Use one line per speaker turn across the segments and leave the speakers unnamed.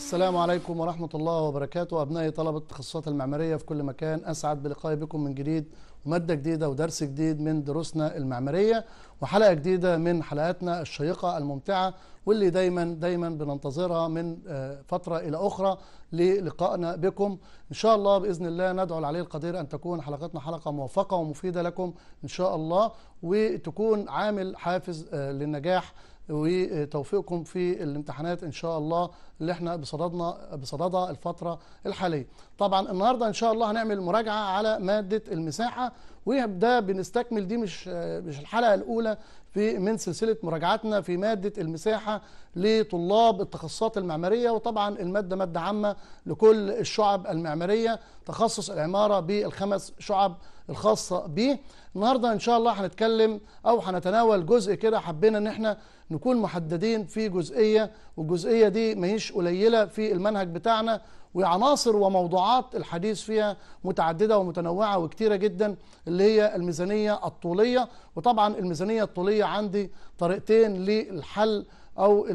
السلام عليكم ورحمة الله وبركاته أبنائي طلبة التخصصات المعمارية في كل مكان أسعد بلقائي بكم من جديد ومادة جديدة ودرس جديد من دروسنا المعمارية وحلقة جديدة من حلقاتنا الشيقة الممتعة واللي دايما دايما بننتظرها من آه، فترة إلى أخرى للقائنا بكم إن شاء الله بإذن الله ندعو العلي القدير أن تكون حلقتنا حلقة موفقة ومفيدة لكم إن شاء الله وتكون عامل حافز آه، للنجاح وتوفيقكم في الامتحانات ان شاء الله اللي احنا بصددنا بصددها الفتره الحاليه. طبعا النهارده ان شاء الله هنعمل مراجعه على ماده المساحه وده بنستكمل دي مش مش الحلقه الاولى في من سلسله مراجعتنا في ماده المساحه لطلاب التخصصات المعماريه وطبعا الماده ماده عامه لكل الشعب المعماريه تخصص العماره بالخمس شعب الخاصه به. النهارده ان شاء الله هنتكلم او هنتناول جزء كده حبينا ان احنا نكون محددين في جزئية والجزئية دي ماهيش قليلة في المنهج بتاعنا وعناصر وموضوعات الحديث فيها متعددة ومتنوعة وكتيرة جدا اللي هي الميزانية الطولية وطبعا الميزانية الطولية عندي طريقتين للحل أو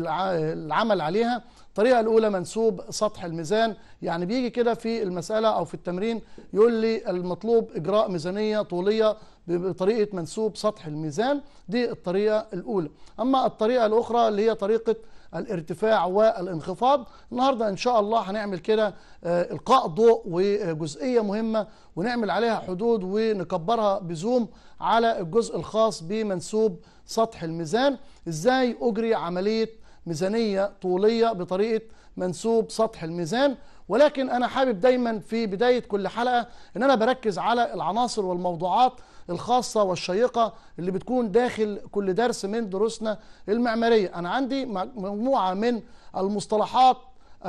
العمل عليها الطريقه الاولى منسوب سطح الميزان يعني بيجي كده في المساله او في التمرين يقول لي المطلوب اجراء ميزانيه طوليه بطريقه منسوب سطح الميزان دي الطريقه الاولى اما الطريقه الاخرى اللي هي طريقه الارتفاع والانخفاض النهارده ان شاء الله هنعمل كده آه، القاء ضوء وجزئيه مهمه ونعمل عليها حدود ونكبرها بزوم على الجزء الخاص بمنسوب سطح الميزان ازاي اجري عمليه ميزانية طولية بطريقة منسوب سطح الميزان ولكن أنا حابب دايما في بداية كل حلقة أن أنا بركز على العناصر والموضوعات الخاصة والشيقة اللي بتكون داخل كل درس من دروسنا المعمارية أنا عندي مجموعة من المصطلحات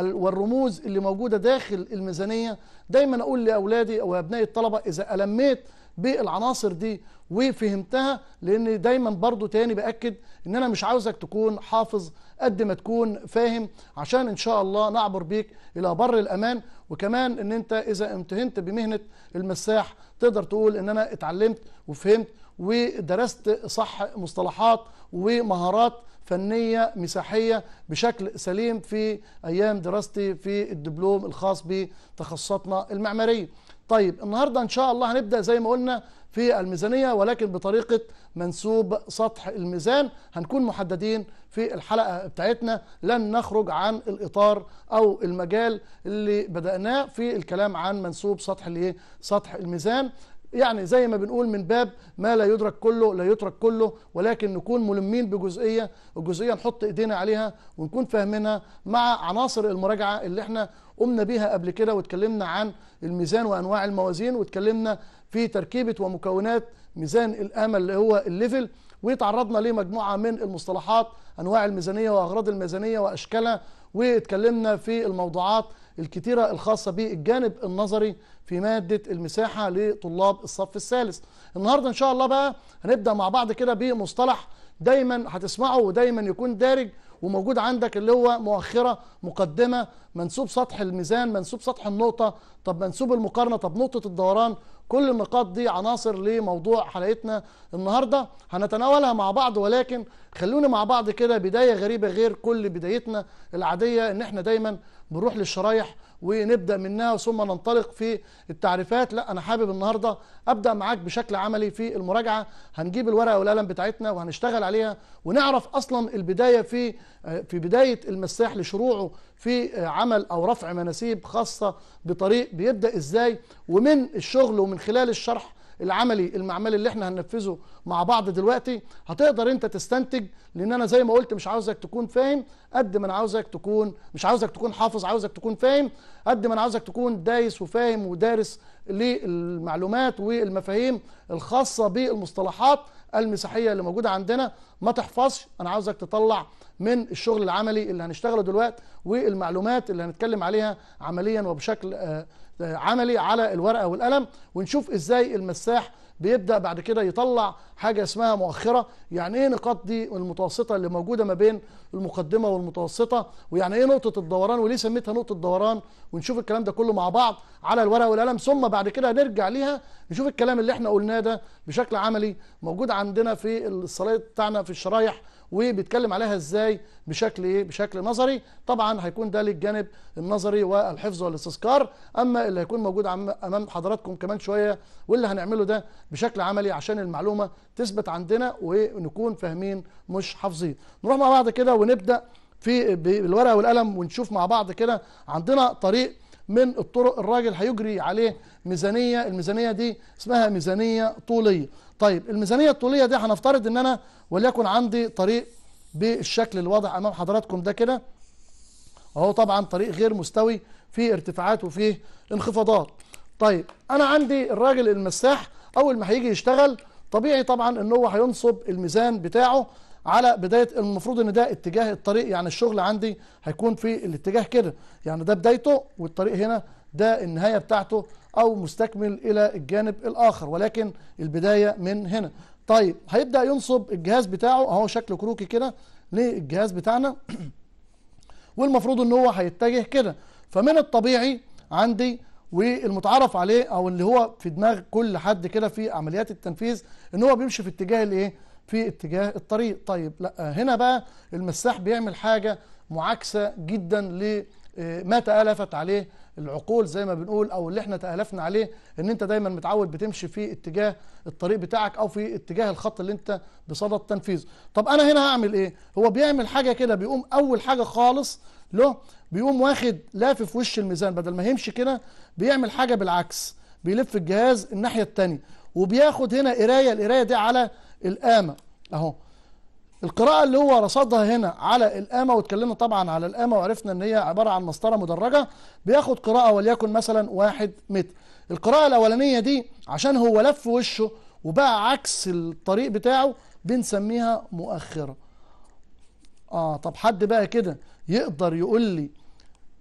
والرموز اللي موجودة داخل الميزانية دايما أقول لأولادي أو أبنائي الطلبة إذا ألميت بالعناصر دي وفهمتها لان دايما برضو تاني باكد ان انا مش عاوزك تكون حافظ قد ما تكون فاهم عشان ان شاء الله نعبر بيك الى بر الامان وكمان ان انت اذا امتهنت بمهنه المساح تقدر تقول ان انا اتعلمت وفهمت ودرست صح مصطلحات ومهارات فنية مساحية بشكل سليم في أيام دراستي في الدبلوم الخاص بتخصصاتنا المعمارية طيب النهاردة إن شاء الله هنبدأ زي ما قلنا في الميزانية ولكن بطريقة منسوب سطح الميزان هنكون محددين في الحلقة بتاعتنا لن نخرج عن الإطار أو المجال اللي بدأناه في الكلام عن منسوب سطح سطح الميزان يعني زي ما بنقول من باب ما لا يدرك كله لا يترك كله ولكن نكون ملمين بجزئيه الجزئيه نحط ايدينا عليها ونكون فاهمينها مع عناصر المراجعه اللي احنا قمنا بيها قبل كده واتكلمنا عن الميزان وانواع الموازين واتكلمنا في تركيبه ومكونات ميزان الامل اللي هو الليفل وتعرضنا لمجموعه من المصطلحات انواع الميزانيه واغراض الميزانيه واشكالها واتكلمنا في الموضوعات الكتيرة الخاصة بالجانب النظري في مادة المساحة لطلاب الصف الثالث النهاردة إن شاء الله بقى هنبدأ مع بعض كده بمصطلح دايما هتسمعه ودايما يكون دارج وموجود عندك اللي هو مؤخرة مقدمة منسوب سطح الميزان منسوب سطح النقطة طب منسوب المقارنة طب نقطة الدوران كل النقاط دي عناصر لموضوع حلقتنا النهاردة هنتناولها مع بعض ولكن خلونا مع بعض كده بداية غريبة غير كل بدايتنا العادية ان احنا دايما بنروح للشرايح ونبدا منها ثم ننطلق في التعريفات لا انا حابب النهارده ابدا معاك بشكل عملي في المراجعه هنجيب الورقه والقلم بتاعتنا وهنشتغل عليها ونعرف اصلا البدايه في في بدايه المساح لشروعه في عمل او رفع مناسيب خاصه بطريق بيبدا ازاي ومن الشغل ومن خلال الشرح العملي المعملي اللي احنا هننفذه مع بعض دلوقتي هتقدر انت تستنتج لان انا زي ما قلت مش عاوزك تكون فاهم قد ما انا عاوزك تكون مش عاوزك تكون حافظ عاوزك تكون فاهم قد ما انا عاوزك تكون دايس وفاهم ودارس للمعلومات والمفاهيم الخاصه بالمصطلحات المسيحيه اللي موجوده عندنا ما تحفظش انا عاوزك تطلع من الشغل العملي اللي هنشتغله دلوقتي والمعلومات اللي هنتكلم عليها عمليا وبشكل آه، عملي على الورقه والقلم ونشوف ازاي المساح بيبدا بعد كده يطلع حاجه اسمها مؤخره يعني ايه نقاط دي المتوسطه اللي موجوده ما بين المقدمه والمتوسطه ويعني ايه نقطه الدوران وليه سميتها نقطه دوران ونشوف الكلام ده كله مع بعض على الورقه والقلم ثم بعد كده نرجع ليها نشوف الكلام اللي احنا قلناه ده بشكل عملي موجود عندنا في الصلاه بتاعنا في الشرايح وبيتكلم عليها ازاي بشكل ايه بشكل نظري طبعا هيكون ده للجانب النظري والحفظ والاستذكار اما اللي هيكون موجود امام حضراتكم كمان شويه واللي هنعمله ده بشكل عملي عشان المعلومه تثبت عندنا ونكون فاهمين مش حافظين نروح مع بعض كده ونبدا في بالورقه والقلم ونشوف مع بعض كده عندنا طريق من الطرق الراجل هيجري عليه ميزانيه الميزانيه دي اسمها ميزانيه طوليه طيب الميزانية الطولية دي هنفترض ان انا وليكن عندي طريق بالشكل الواضح امام حضراتكم ده كده اهو طبعا طريق غير مستوي فيه ارتفاعات وفيه انخفاضات طيب انا عندي الراجل المساح اول ما هيجي يشتغل طبيعي طبعا ان هو هينصب الميزان بتاعه على بدايه المفروض ان ده اتجاه الطريق يعني الشغل عندي هيكون في الاتجاه كده يعني ده بدايته والطريق هنا ده النهايه بتاعته أو مستكمل إلى الجانب الآخر ولكن البداية من هنا طيب هيبدأ ينصب الجهاز بتاعه أهو شكله كروكي كده للجهاز بتاعنا والمفروض ان هو هيتجه كده فمن الطبيعي عندي والمتعارف عليه او اللي هو في دماغ كل حد كده في عمليات التنفيذ ان هو بيمشي في اتجاه الايه في اتجاه الطريق طيب لا هنا بقى المساح بيعمل حاجه معاكسه جدا آه، ما تالفت عليه العقول زي ما بنقول او اللي احنا تالفنا عليه ان انت دايما متعود بتمشي في اتجاه الطريق بتاعك او في اتجاه الخط اللي انت بصدد تنفيذه طب انا هنا هعمل ايه هو بيعمل حاجه كده بيقوم اول حاجه خالص له بيقوم واخد لافف وش الميزان بدل ما يمشي كده بيعمل حاجه بالعكس بيلف الجهاز الناحيه الثانيه وبياخد هنا قرايه القرايه دي على القامه اهو القراءة اللي هو رصدها هنا على الآمة واتكلمنا طبعا على الآمة وعرفنا ان هي عبارة عن مسطرة مدرجة بياخد قراءة وليكن مثلا واحد متر القراءة الأولانية دي عشان هو لف وشه وبقى عكس الطريق بتاعه بنسميها مؤخرة اه طب حد بقى كده يقدر يقول لي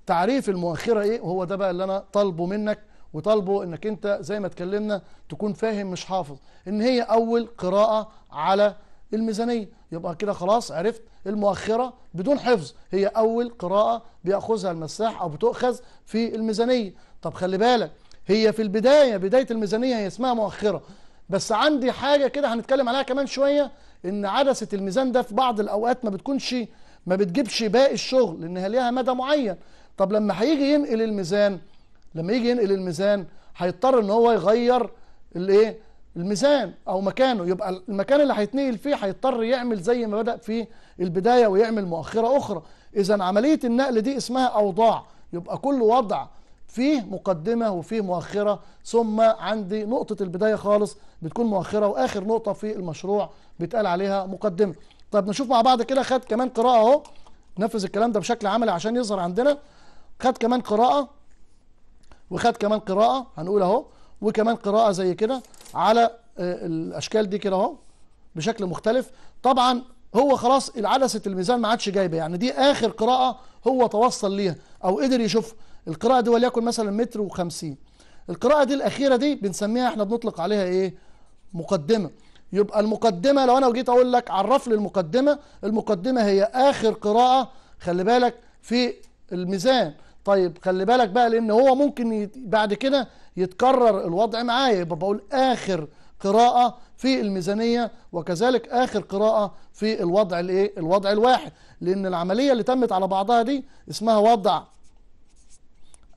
تعريف المؤخرة ايه وهو ده بقى اللي انا طالبه منك وطالبه انك انت زي ما اتكلمنا تكون فاهم مش حافظ ان هي اول قراءة على الميزانية يبقى كده خلاص عرفت المؤخرة بدون حفظ هي أول قراءة بيأخذها المساح أو بتؤخذ في الميزانية طب خلي بالك هي في البداية بداية الميزانية هي اسمها مؤخرة بس عندي حاجة كده هنتكلم عليها كمان شوية إن عدسة الميزان ده في بعض الأوقات ما بتكونش ما بتجيبش باقي الشغل لأنها ليها مدى معين طب لما هيجي ينقل الميزان لما يجي ينقل الميزان هيضطر ان هو يغير الايه الميزان او مكانه يبقى المكان اللي هيتنقل فيه هيضطر يعمل زي ما بدا في البدايه ويعمل مؤخره اخرى اذا عمليه النقل دي اسمها اوضاع يبقى كل وضع فيه مقدمه وفيه مؤخره ثم عندي نقطه البدايه خالص بتكون مؤخره واخر نقطه في المشروع بيتقال عليها مقدمه طب نشوف مع بعض كده خد كمان قراءه اهو نفذ الكلام ده بشكل عملي عشان يظهر عندنا خد كمان قراءه وخد كمان قراءه هنقول اهو وكمان قراءه زي كده على آه، الاشكال دي كده اهو بشكل مختلف طبعا هو خلاص العدسه الميزان ما عادش جايبه يعني دي اخر قراءه هو توصل ليها او قدر يشوفها القراءه دي وليكن مثلا متر و50 القراءه دي الاخيره دي بنسميها احنا بنطلق عليها ايه مقدمه يبقى المقدمه لو انا جيت اقول لك عرف لي المقدمه المقدمه هي اخر قراءه خلي بالك في الميزان طيب خلي بالك بقى لان هو ممكن يت... بعد كده يتكرر الوضع معايا يبقى بقول اخر قراءة في الميزانية وكذلك آخر قراءة في الوضع الايه؟ الوضع الواحد لأن العملية اللي تمت على بعضها دي اسمها وضع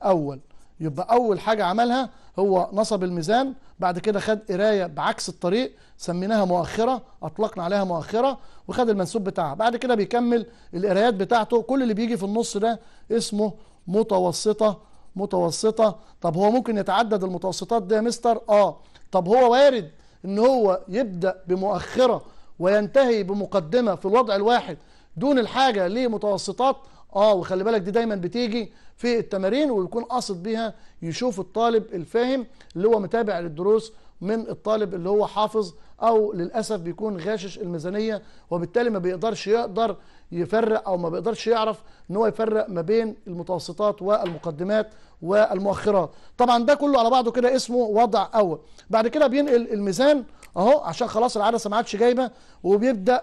أول يبقى أول حاجة عملها هو نصب الميزان بعد كده خد قراية بعكس الطريق سميناها مؤخرة أطلقنا عليها مؤخرة وخد المنسوب بتاعها بعد كده بيكمل القرايات بتاعته كل اللي بيجي في النص ده اسمه متوسطة متوسطة طب هو ممكن يتعدد المتوسطات دي يا مستر اه طب هو وارد ان هو يبدأ بمؤخرة وينتهي بمقدمة في الوضع الواحد دون الحاجة لمتوسطات اه وخلي بالك دي دايما بتيجي في التمارين ويكون قاصد بيها يشوف الطالب الفاهم اللي هو متابع للدروس من الطالب اللي هو حافظ او للاسف بيكون غاشش الميزانيه وبالتالي ما بيقدرش يقدر يفرق او ما بيقدرش يعرف ان هو يفرق ما بين المتوسطات والمقدمات والمؤخرات طبعا ده كله على بعضه كده اسمه وضع اول بعد كده بينقل الميزان اهو عشان خلاص العدسه ما عادش جايبه وبيبدا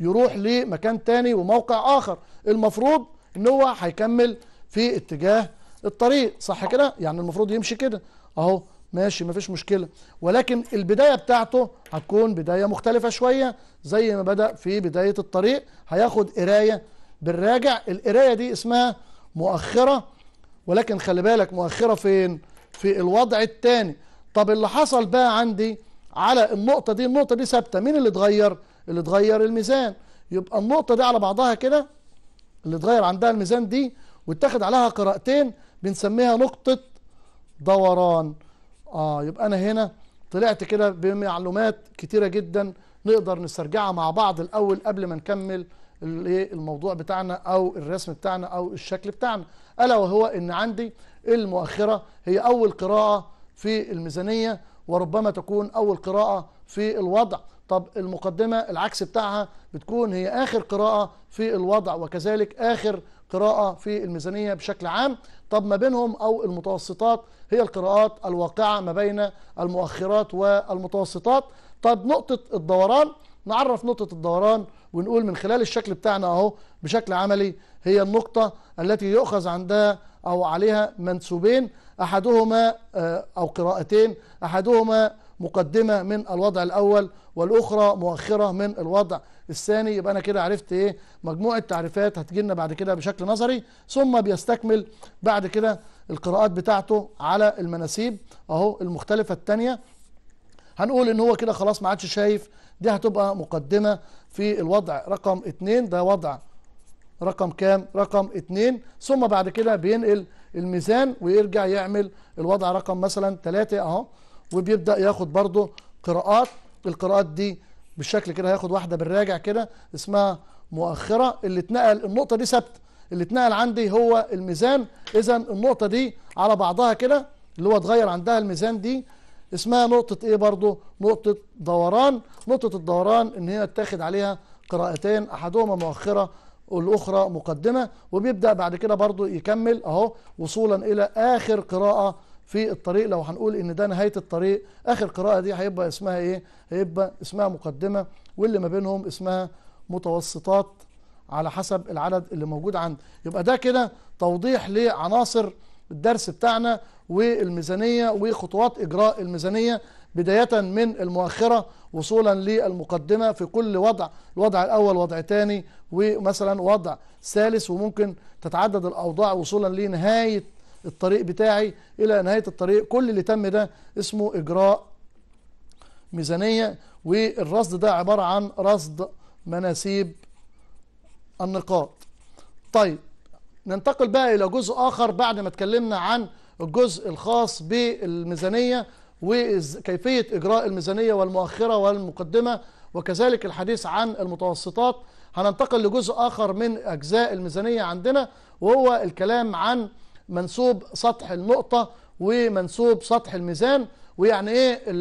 يروح لمكان تاني وموقع اخر المفروض ان هو هيكمل في اتجاه الطريق صح كده يعني المفروض يمشي كده اهو ماشي مفيش مشكلة ولكن البداية بتاعته هتكون بداية مختلفة شوية زي ما بدأ في بداية الطريق هياخد قراية بالراجع القراية دي اسمها مؤخرة ولكن خلي بالك مؤخرة فين في الوضع الثاني طب اللي حصل بقى عندي على النقطة دي النقطة دي ثابتة مين اللي اتغير اللي اتغير الميزان يبقى النقطة دي على بعضها كده اللي اتغير عندها الميزان دي واتخذ عليها قراءتين بنسميها نقطة دوران اه يبقى انا هنا طلعت كده بمعلومات كتيرة جدا نقدر نسترجعها مع بعض الاول قبل ما نكمل إيه، الموضوع بتاعنا او الرسم بتاعنا او الشكل بتاعنا الا وهو ان عندي المؤخرة هي اول قراءة في الميزانية وربما تكون اول قراءة في الوضع طب المقدمة العكس بتاعها بتكون هي اخر قراءة في الوضع وكذلك اخر قراءة في الميزانية بشكل عام طب ما بينهم أو المتوسطات هي القراءات الواقعة ما بين المؤخرات والمتوسطات طب نقطة الدوران نعرف نقطة الدوران ونقول من خلال الشكل بتاعنا أهو بشكل عملي هي النقطة التي يؤخذ عندها أو عليها منسوبين أحدهما آه، أو قراءتين أحدهما مقدمة من الوضع الأول والأخرى مؤخرة من الوضع الثاني يبقى انا كده عرفت ايه مجموعه تعريفات هتجي لنا بعد كده بشكل نظري ثم بيستكمل بعد كده القراءات بتاعته على المناسيب اهو المختلفه الثانيه هنقول ان هو كده خلاص ما عادش شايف دي هتبقى مقدمه في الوضع رقم اتنين ده وضع رقم كام رقم اتنين ثم بعد كده بينقل الميزان ويرجع يعمل الوضع رقم مثلا ثلاثة اهو وبيبدأ ياخد برضه قراءات القراءات دي بالشكل كده هياخد واحده بالراجع كده اسمها مؤخره اللي اتنقل النقطه دي ثابته اللي اتنقل عندي هو الميزان اذا النقطه دي على بعضها كده اللي هو اتغير عندها الميزان دي اسمها نقطه ايه برضو نقطه دوران نقطه الدوران ان هي اتاخد عليها قراءتين احدهما مؤخره والاخرى مقدمه وبيبدا بعد كده برضو يكمل اهو وصولا الى اخر قراءه في الطريق لو هنقول ان ده نهايه الطريق اخر قراءه دي هيبقى اسمها ايه هيبقى اسمها مقدمه واللي ما بينهم اسمها متوسطات على حسب العدد اللي موجود عندي يبقى ده كده توضيح لعناصر الدرس بتاعنا والميزانيه وخطوات اجراء الميزانيه بدايه من المؤخره وصولا للمقدمه في كل وضع الوضع الاول وضع ثاني ومثلا وضع ثالث وممكن تتعدد الاوضاع وصولا لنهايه الطريق بتاعي الى نهايه الطريق كل اللي تم ده اسمه اجراء ميزانيه والرصد ده عباره عن رصد مناسيب النقاط طيب ننتقل بقى الى جزء اخر بعد ما اتكلمنا عن الجزء الخاص بالميزانيه وكيفيه اجراء الميزانيه والمؤخره والمقدمه وكذلك الحديث عن المتوسطات هننتقل لجزء آخر من أجزاء الميزانية عندنا وهو الكلام عن منسوب سطح النقطة ومنسوب سطح الميزان ويعني ايه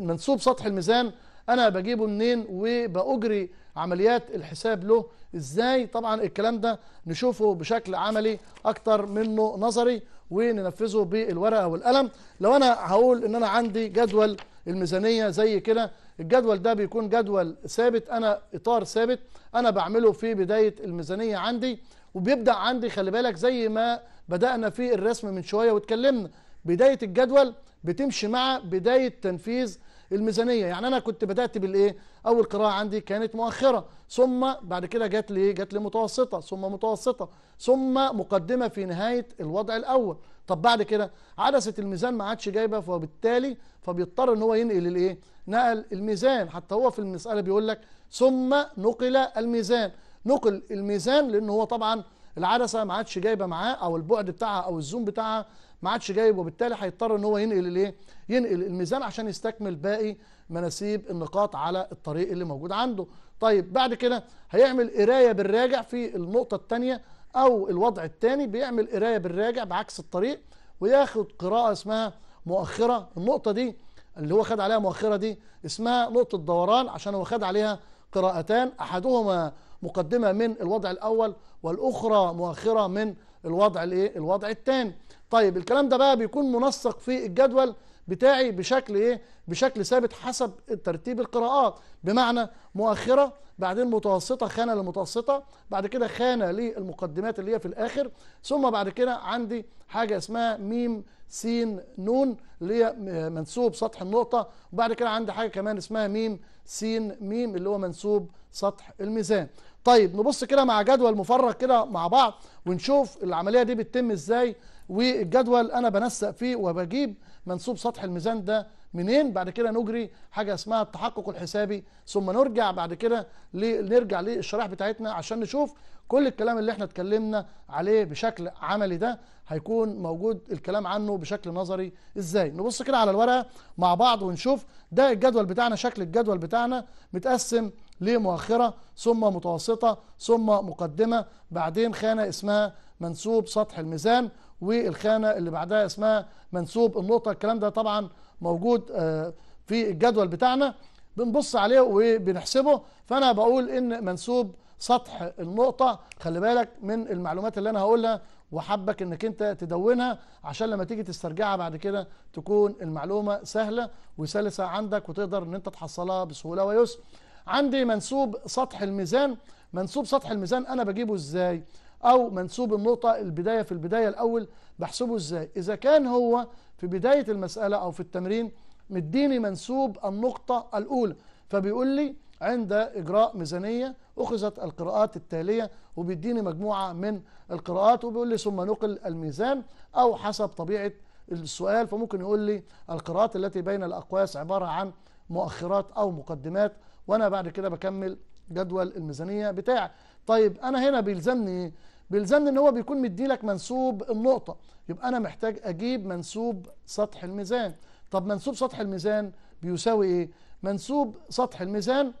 منسوب سطح الميزان انا بجيبه منين وبأجري عمليات الحساب له ازاي طبعا الكلام ده نشوفه بشكل عملي اكتر منه نظري وننفذه بالورقة والقلم لو انا هقول ان انا عندي جدول الميزانية زي كده الجدول ده بيكون جدول ثابت انا اطار ثابت انا بعمله في بداية الميزانية عندي وبيبدا عندي خلي بالك زي ما بدانا في الرسم من شويه واتكلمنا بدايه الجدول بتمشي مع بدايه تنفيذ الميزانيه يعني انا كنت بدات بالايه اول قراءه عندي كانت مؤخره ثم بعد كده جت لي جت لي متوسطه ثم متوسطه ثم مقدمه في نهايه الوضع الاول طب بعد كده عدسه الميزان ما عادش جايبه فبالتالي فبيضطر ان هو ينقل الايه نقل الميزان حتى هو في المساله بيقول لك ثم نقل الميزان نقل الميزان لان هو طبعا العدسه ما عادش جايبه معاه او البعد بتاعها او الزوم بتاعها ما عادش جايب وبالتالي هيضطر ان هو ينقل الايه؟ ينقل الميزان عشان يستكمل باقي مناسيب النقاط على الطريق اللي موجود عنده. طيب بعد كده هيعمل قرايه بالراجع في النقطه الثانيه او الوضع الثاني بيعمل قرايه بالراجع بعكس الطريق وياخد قراءه اسمها مؤخره، النقطه دي اللي هو خد عليها مؤخره دي اسمها نقطه دوران عشان هو خد عليها قراءتان احدهما مقدمه من الوضع الاول والاخرى مؤخره من الوضع الايه الوضع الثاني طيب الكلام ده بقى بيكون منسق في الجدول بتاعي بشكل ايه بشكل ثابت حسب ترتيب القراءات بمعنى مؤخره بعدين متوسطه خانه للمتوسطه بعد كده خانه للمقدمات اللي هي في الاخر ثم بعد كده عندي حاجه اسمها ميم سين نون اللي هي منسوب سطح النقطه وبعد كده عندي حاجه كمان اسمها ميم سين ميم اللي هو منسوب سطح الميزان طيب نبص كده مع جدول مفرغ كده مع بعض ونشوف العمليه دي بتتم ازاي والجدول انا بنسق فيه وبجيب منسوب سطح الميزان ده منين بعد كده نجري حاجه اسمها التحقق الحسابي ثم نرجع بعد كده نرجع للشرائح بتاعتنا عشان نشوف كل الكلام اللي احنا اتكلمنا عليه بشكل عملي ده هيكون موجود الكلام عنه بشكل نظري ازاي نبص كده على الورقه مع بعض ونشوف ده الجدول بتاعنا شكل الجدول بتاعنا متقسم ليه مؤخرة ثم متوسطة ثم مقدمة بعدين خانة اسمها منسوب سطح الميزان والخانة اللي بعدها اسمها منسوب النقطة الكلام ده طبعا موجود آه، في الجدول بتاعنا بنبص عليه وبنحسبه فأنا بقول إن منسوب سطح النقطة خلي بالك من المعلومات اللي أنا هقولها وحبك انك انت تدونها عشان لما تيجي تسترجعها بعد كده تكون المعلومه سهله وسلسه عندك وتقدر ان انت تحصلها بسهوله ويسر عندي منسوب سطح الميزان منسوب سطح الميزان انا بجيبه ازاي او منسوب النقطه البدايه في البدايه الاول بحسبه ازاي اذا كان هو في بدايه المساله او في التمرين مديني منسوب النقطه الاولى فبيقول لي عند اجراء ميزانيه اخذت القراءات التاليه وبيديني مجموعه من القراءات وبيقول لي ثم نقل الميزان او حسب طبيعه السؤال فممكن يقول لي القراءات التي بين الاقواس عباره عن مؤخرات او مقدمات وانا بعد كده بكمل جدول الميزانيه بتاعي طيب انا هنا بيلزمني ايه بيلزمني ان هو بيكون مديلك منسوب النقطه يبقى انا محتاج اجيب منسوب سطح الميزان طب منسوب سطح الميزان بيساوي ايه منسوب سطح الميزان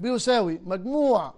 بيساوي مجموع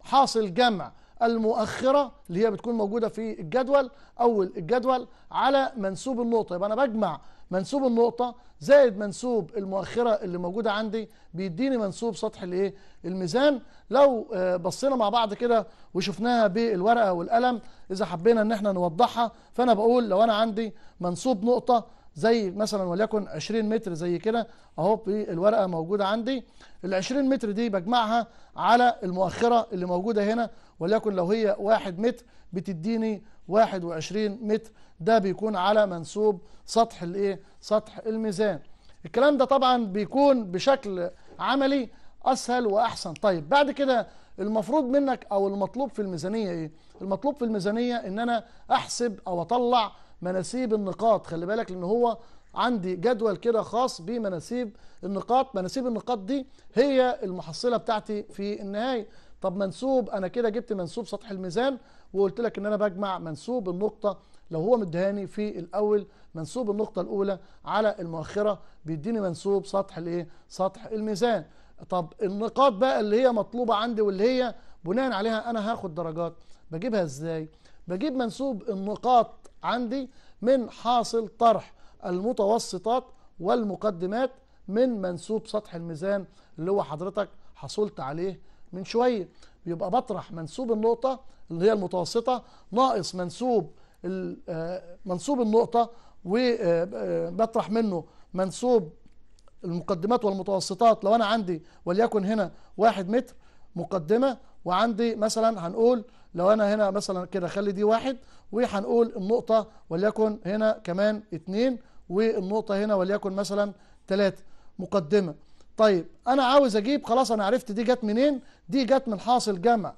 حاصل جمع المؤخرة اللي هي بتكون موجودة في الجدول أول الجدول على منسوب النقطة يبقى أنا بجمع منسوب النقطة زائد منسوب المؤخرة اللي موجودة عندي بيديني منسوب سطح الايه الميزان لو آه، بصينا مع بعض كده وشفناها بالورقة والقلم إذا حبينا إن احنا نوضحها فأنا بقول لو أنا عندي منسوب نقطة زي مثلا وليكن 20 متر زي كده اهو بالورقه موجوده عندي ال 20 متر دي بجمعها على المؤخره اللي موجوده هنا وليكن لو هي 1 متر بتديني 21 متر ده بيكون على منسوب سطح الايه سطح الميزان الكلام ده طبعا بيكون بشكل عملي اسهل واحسن طيب بعد كده المفروض منك او المطلوب في الميزانيه ايه المطلوب في الميزانيه ان انا احسب او اطلع مناسيب النقاط خلي بالك لان هو عندي جدول كده خاص بمناسيب النقاط مناسيب النقاط دي هي المحصله بتاعتي في النهايه طب منسوب انا كده جبت منسوب سطح الميزان وقلت لك ان انا بجمع منسوب النقطه لو هو مدهاني في الاول منسوب النقطه الاولى على المؤخره بيديني منسوب سطح الايه سطح الميزان طب النقاط بقى اللي هي مطلوبه عندي واللي هي بناء عليها انا هاخد درجات بجيبها ازاي بجيب منسوب النقاط عندي من حاصل طرح المتوسطات والمقدمات من منسوب سطح الميزان اللي هو حضرتك حصلت عليه من شويه بيبقى بطرح منسوب النقطه اللي هي المتوسطة ناقص منسوب آه، منسوب النقطة وبطرح آه، آه، منه منسوب المقدمات والمتوسطات لو أنا عندي وليكن هنا واحد متر مقدمة وعندي مثلا هنقول لو أنا هنا مثلا كده خلي دي واحد وهنقول النقطة وليكن هنا كمان اتنين والنقطة هنا وليكن مثلا تلاتة مقدمة طيب أنا عاوز أجيب خلاص أنا عرفت دي جت منين دي جت من حاصل جمع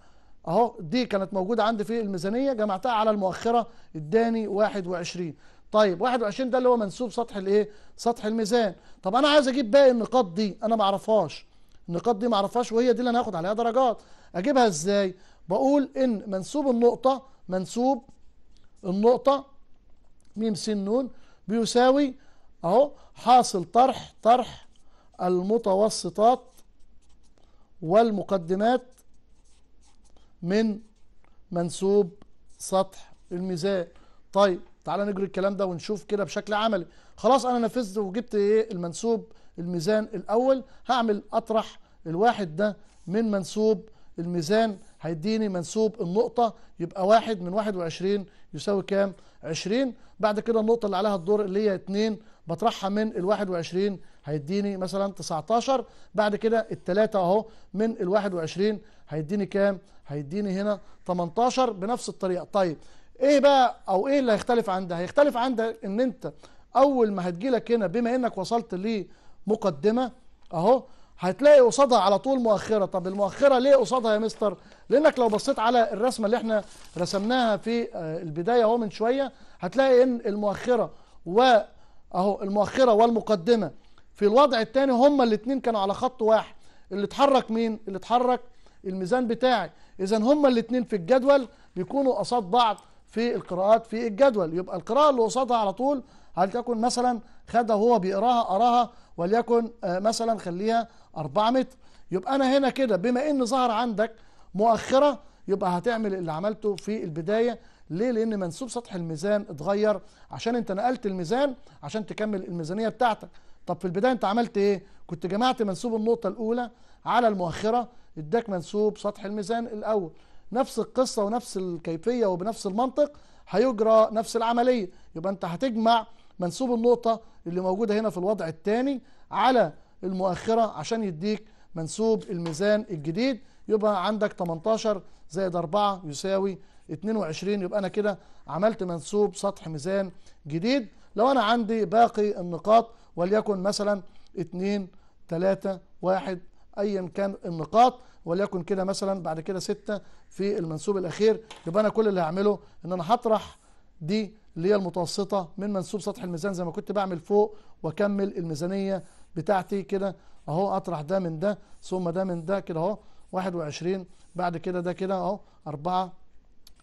اهو دي كانت موجوده عندي في الميزانيه جمعتها على المؤخره اداني 21 طيب 21 ده اللي هو منسوب سطح الايه سطح الميزان طب انا عايز اجيب باقي النقاط دي انا ما اعرفهاش النقاط دي ما اعرفهاش وهي دي اللي انا هاخد عليها درجات اجيبها ازاي بقول ان منسوب النقطه منسوب النقطه م س ن بيساوي اهو حاصل طرح طرح المتوسطات والمقدمات من منسوب سطح الميزان طيب تعالى نجري الكلام ده ونشوف كده بشكل عملي خلاص انا نفذت وجبت ايه المنسوب الميزان الاول هعمل اطرح الواحد ده من منسوب الميزان هيديني منسوب النقطة يبقى واحد من واحد وعشرين يساوي كام؟ عشرين بعد كده النقطة اللي عليها الدور اللي هي اتنين بطرحها من الواحد وعشرين هيديني مثلا تسعتاشر بعد كده التلاتة اهو من الواحد وعشرين هيديني كام؟ هيديني هنا 18 بنفس الطريقه طيب ايه بقى او ايه اللي هيختلف عندها هيختلف عندها ان انت اول ما هتجيلك هنا بما انك وصلت لمقدمه اهو هتلاقي قصادها على طول مؤخره طب المؤخره ليه قصادها يا مستر لانك لو بصيت على الرسمه اللي احنا رسمناها في آه، البدايه اهو من شويه هتلاقي ان المؤخره و اهو المؤخره والمقدمه في الوضع الثاني هما الاثنين كانوا على خط واحد اللي اتحرك مين اللي اتحرك الميزان بتاعي اذا هما الاثنين في الجدول بيكونوا قصاد بعض في القراءات في الجدول يبقى القراءه اللي قصادها على طول هل تكون مثلا خدها هو بيقراها قراها وليكن آه، مثلا خليها 4 متر يبقى انا هنا كده بما ان ظهر عندك مؤخره يبقى هتعمل اللي عملته في البدايه ليه؟ لأن منسوب سطح الميزان اتغير عشان أنت نقلت الميزان عشان تكمل الميزانية بتاعتك. طب في البداية أنت عملت إيه؟ كنت جمعت منسوب النقطة الأولى على المؤخرة اداك منسوب سطح الميزان الأول نفس القصة ونفس الكيفية وبنفس المنطق هيجرى نفس العملية يبقى أنت هتجمع منسوب النقطة اللي موجودة هنا في الوضع الثاني على المؤخرة عشان يديك منسوب الميزان الجديد يبقى عندك 18 زائد 4 يساوي 22 يبقى أنا كده عملت منسوب سطح ميزان جديد لو أنا عندي باقي النقاط وليكن مثلا 2 3 1 ايا كان النقاط وليكن كده مثلا بعد كده ستة في المنسوب الاخير يبقى انا كل اللي هعمله ان انا هطرح دي اللي هي المتوسطه من منسوب سطح الميزان زي ما كنت بعمل فوق واكمل الميزانيه بتاعتي كده اهو اطرح ده من ده ثم ده من ده كده اهو 21 بعد كده ده كده اهو 4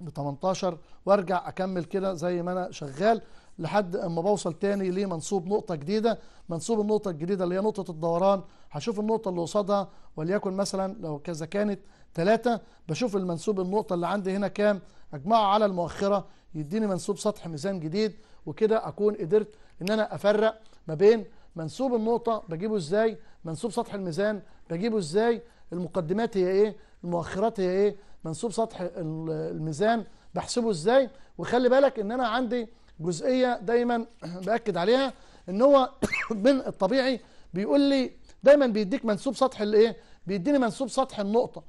ب 18 وارجع اكمل كده زي ما انا شغال لحد اما بوصل تاني لمنصوب نقطه جديده منصوب النقطه الجديده اللي هي نقطه الدوران هشوف النقطه اللي قصادها وليكن مثلا لو كذا كانت ثلاثه بشوف المنسوب النقطه اللي عندي هنا كام اجمعه على المؤخره يديني منسوب سطح ميزان جديد وكده اكون قدرت ان انا افرق ما بين منسوب النقطه بجيبه ازاي منسوب سطح الميزان بجيبه ازاي المقدمات هي ايه المؤخرات هي ايه منسوب سطح الميزان بحسبه ازاي وخلي بالك ان انا عندي جزئيه دايما باكد عليها ان هو من الطبيعي بيقول لي دايما بيديك منسوب سطح الايه بيديني منسوب سطح النقطه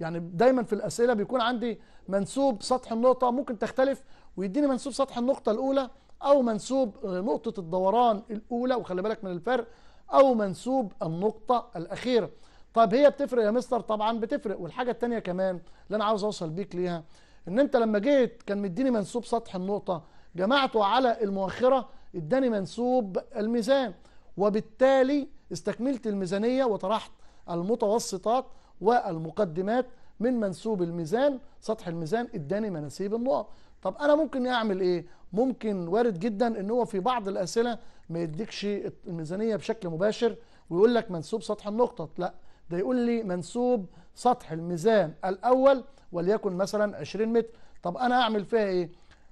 يعني دايما في الاسئله بيكون عندي منسوب سطح النقطه ممكن تختلف ويديني منسوب سطح النقطه الاولى او منسوب آه، نقطه الدوران الاولى وخلي بالك من الفرق او منسوب النقطه الاخيره طب هي بتفرق يا مستر طبعا بتفرق والحاجه التانية كمان اللي انا عاوز اوصل بيك ليها ان انت لما جيت كان مديني منسوب سطح النقطه جمعته على المؤخرة اداني منسوب الميزان وبالتالي استكملت الميزانية وطرحت المتوسطات والمقدمات من منسوب الميزان سطح الميزان اداني مناسيب النقط طب انا ممكن اعمل ايه ممكن وارد جدا ان هو في بعض الاسئله ما يديكش الميزانيه بشكل مباشر ويقول لك منسوب سطح النقطه لا ده يقول لي منسوب سطح الميزان الاول وليكن مثلا 20 متر طب انا اعمل فيها ايه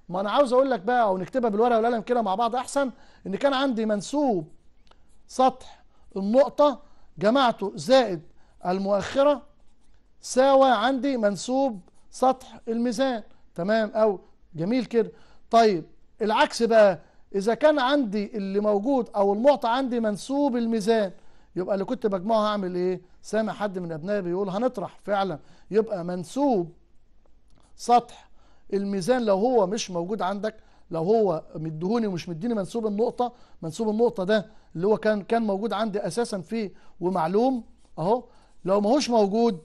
ما انا عاوز اقول لك بقى او نكتبها بالورقه والقلم كده مع بعض احسن ان كان عندي منسوب سطح النقطه جمعته زائد المؤخره ساوى عندي منسوب سطح الميزان تمام او جميل كده طيب العكس بقى اذا كان عندي اللي موجود او المعطى عندي منسوب الميزان يبقى اللي كنت بجمعه هعمل ايه سامع حد من ابنائي بيقول هنطرح فعلا يبقى منسوب سطح الميزان لو هو مش موجود عندك لو هو مديهوني ومش مديني منسوب النقطة منسوب النقطة ده اللي هو كان كان موجود عندي أساسا فيه ومعلوم أهو لو ما هوش موجود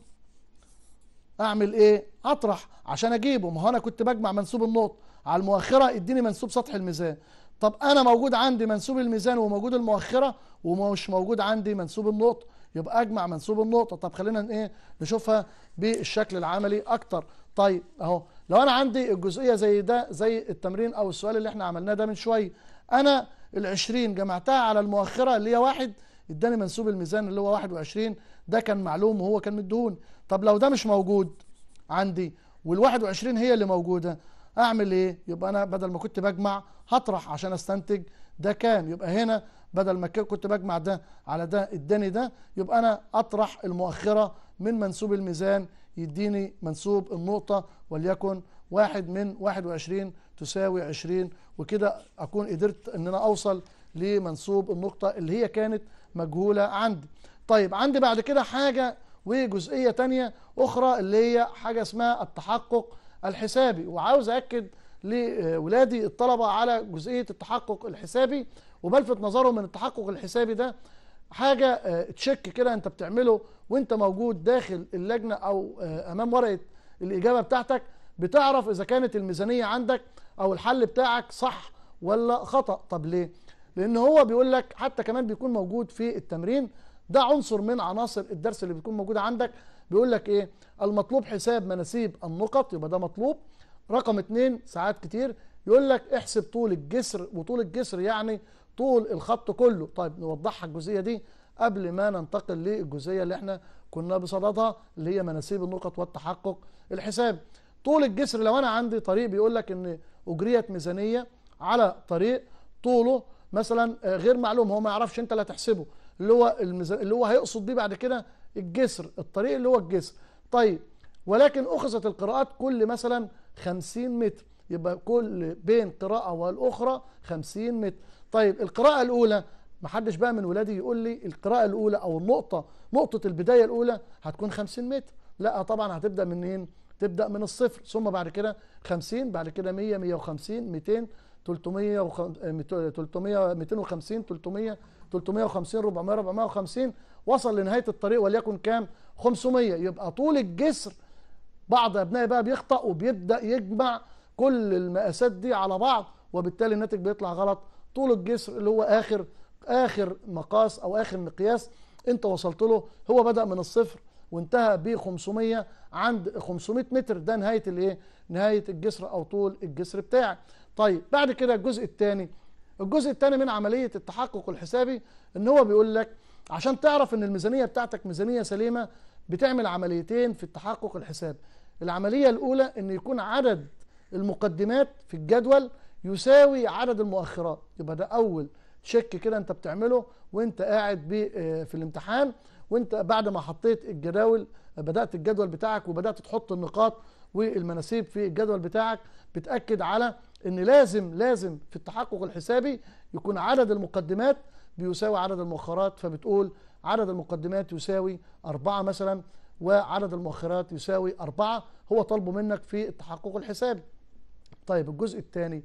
أعمل إيه؟ أطرح عشان أجيبه ما هو أنا كنت بجمع منسوب النقطة على المؤخرة اديني منسوب سطح الميزان طب أنا موجود عندي منسوب الميزان وموجود المؤخرة ومش موجود عندي منسوب النقطة يبقى أجمع منسوب النقطة طب خلينا إيه نشوفها بالشكل العملي أكتر طيب أهو لو انا عندي الجزئيه زي ده زي التمرين او السؤال اللي احنا عملناه ده من شويه انا ال20 جمعتها على المؤخره اللي هي واحد اداني منسوب الميزان اللي هو 21 ده كان معلوم وهو كان مدهون طب لو ده مش موجود عندي وال21 هي اللي موجوده اعمل ايه يبقى انا بدل ما كنت بجمع هطرح عشان استنتج ده كام يبقى هنا بدل ما كنت بجمع ده على ده اداني ده يبقى انا اطرح المؤخره من منسوب الميزان يديني منسوب النقطة وليكن واحد من 21 تساوي 20 وكده أكون قدرت أن أنا أوصل لمنسوب النقطة اللي هي كانت مجهولة عندي طيب عندي بعد كده حاجة وجزئية تانية أخرى اللي هي حاجة اسمها التحقق الحسابي وعاوز أكد لولادي الطلبة على جزئية التحقق الحسابي وبلفت نظرهم من التحقق الحسابي ده حاجه آه، تشيك كده انت بتعمله وانت موجود داخل اللجنه او آه، امام ورقه الاجابه بتاعتك بتعرف اذا كانت الميزانيه عندك او الحل بتاعك صح ولا خطا طب ليه لان هو بيقول لك حتى كمان بيكون موجود في التمرين ده عنصر من عناصر الدرس اللي بيكون موجود عندك بيقول لك ايه المطلوب حساب مناسيب النقط يبقى ده مطلوب رقم اتنين ساعات كتير يقول لك احسب طول الجسر وطول الجسر يعني طول الخط كله طيب نوضحها الجزئيه دي قبل ما ننتقل للجزئيه اللي احنا كنا بصددها اللي هي مناسيب النقط والتحقق الحساب طول الجسر لو انا عندي طريق بيقول لك ان اجريت ميزانيه على طريق طوله مثلا آه، غير معلوم هو ما يعرفش انت اللي هتحسبه اللي هو المز... اللي هو هيقصد بيه بعد كده الجسر الطريق اللي هو الجسر طيب ولكن اخذت القراءات كل مثلا 50 متر يبقى كل بين قراءة والأخرى 50 متر طيب القراءة الأولى محدش بقى من ولادي يقول لي القراءة الأولى أو النقطة نقطة البداية الأولى هتكون 50 متر لا طبعا هتبدأ منين تبدأ من الصفر ثم بعد كده 50 بعد كده 100 150 200 وخمسين 300 250 300 350 400 450 وصل لنهاية الطريق وليكن كام 500 يبقى طول الجسر بعض أبنائي بقى بيخطأ وبيبدأ يجمع كل المقاسات دي على بعض وبالتالي الناتج بيطلع غلط طول الجسر اللي هو اخر اخر مقاس او اخر مقياس انت وصلت له هو بدا من الصفر وانتهى ب 500 عند 500 متر ده نهايه الايه نهايه الجسر او طول الجسر بتاعك طيب بعد كده الجزء الثاني الجزء الثاني من عمليه التحقق الحسابي ان هو بيقول لك عشان تعرف ان الميزانيه بتاعتك ميزانيه سليمه بتعمل عمليتين في التحقق الحسابي العمليه الاولى ان يكون عدد المقدمات في الجدول يساوي عدد المؤخرات يبقى ده اول تشيك كده انت بتعمله وانت قاعد آه، في الامتحان وانت بعد ما حطيت الجداول بدات الجدول بتاعك وبدات تحط النقاط والمناسيب في الجدول بتاعك بتاكد على ان لازم لازم في التحقق الحسابي يكون عدد المقدمات بيساوي عدد المؤخرات فبتقول عدد المقدمات يساوي أربعة مثلا وعدد المؤخرات يساوي أربعة هو طالبه منك في التحقق الحسابي طيب الجزء الثاني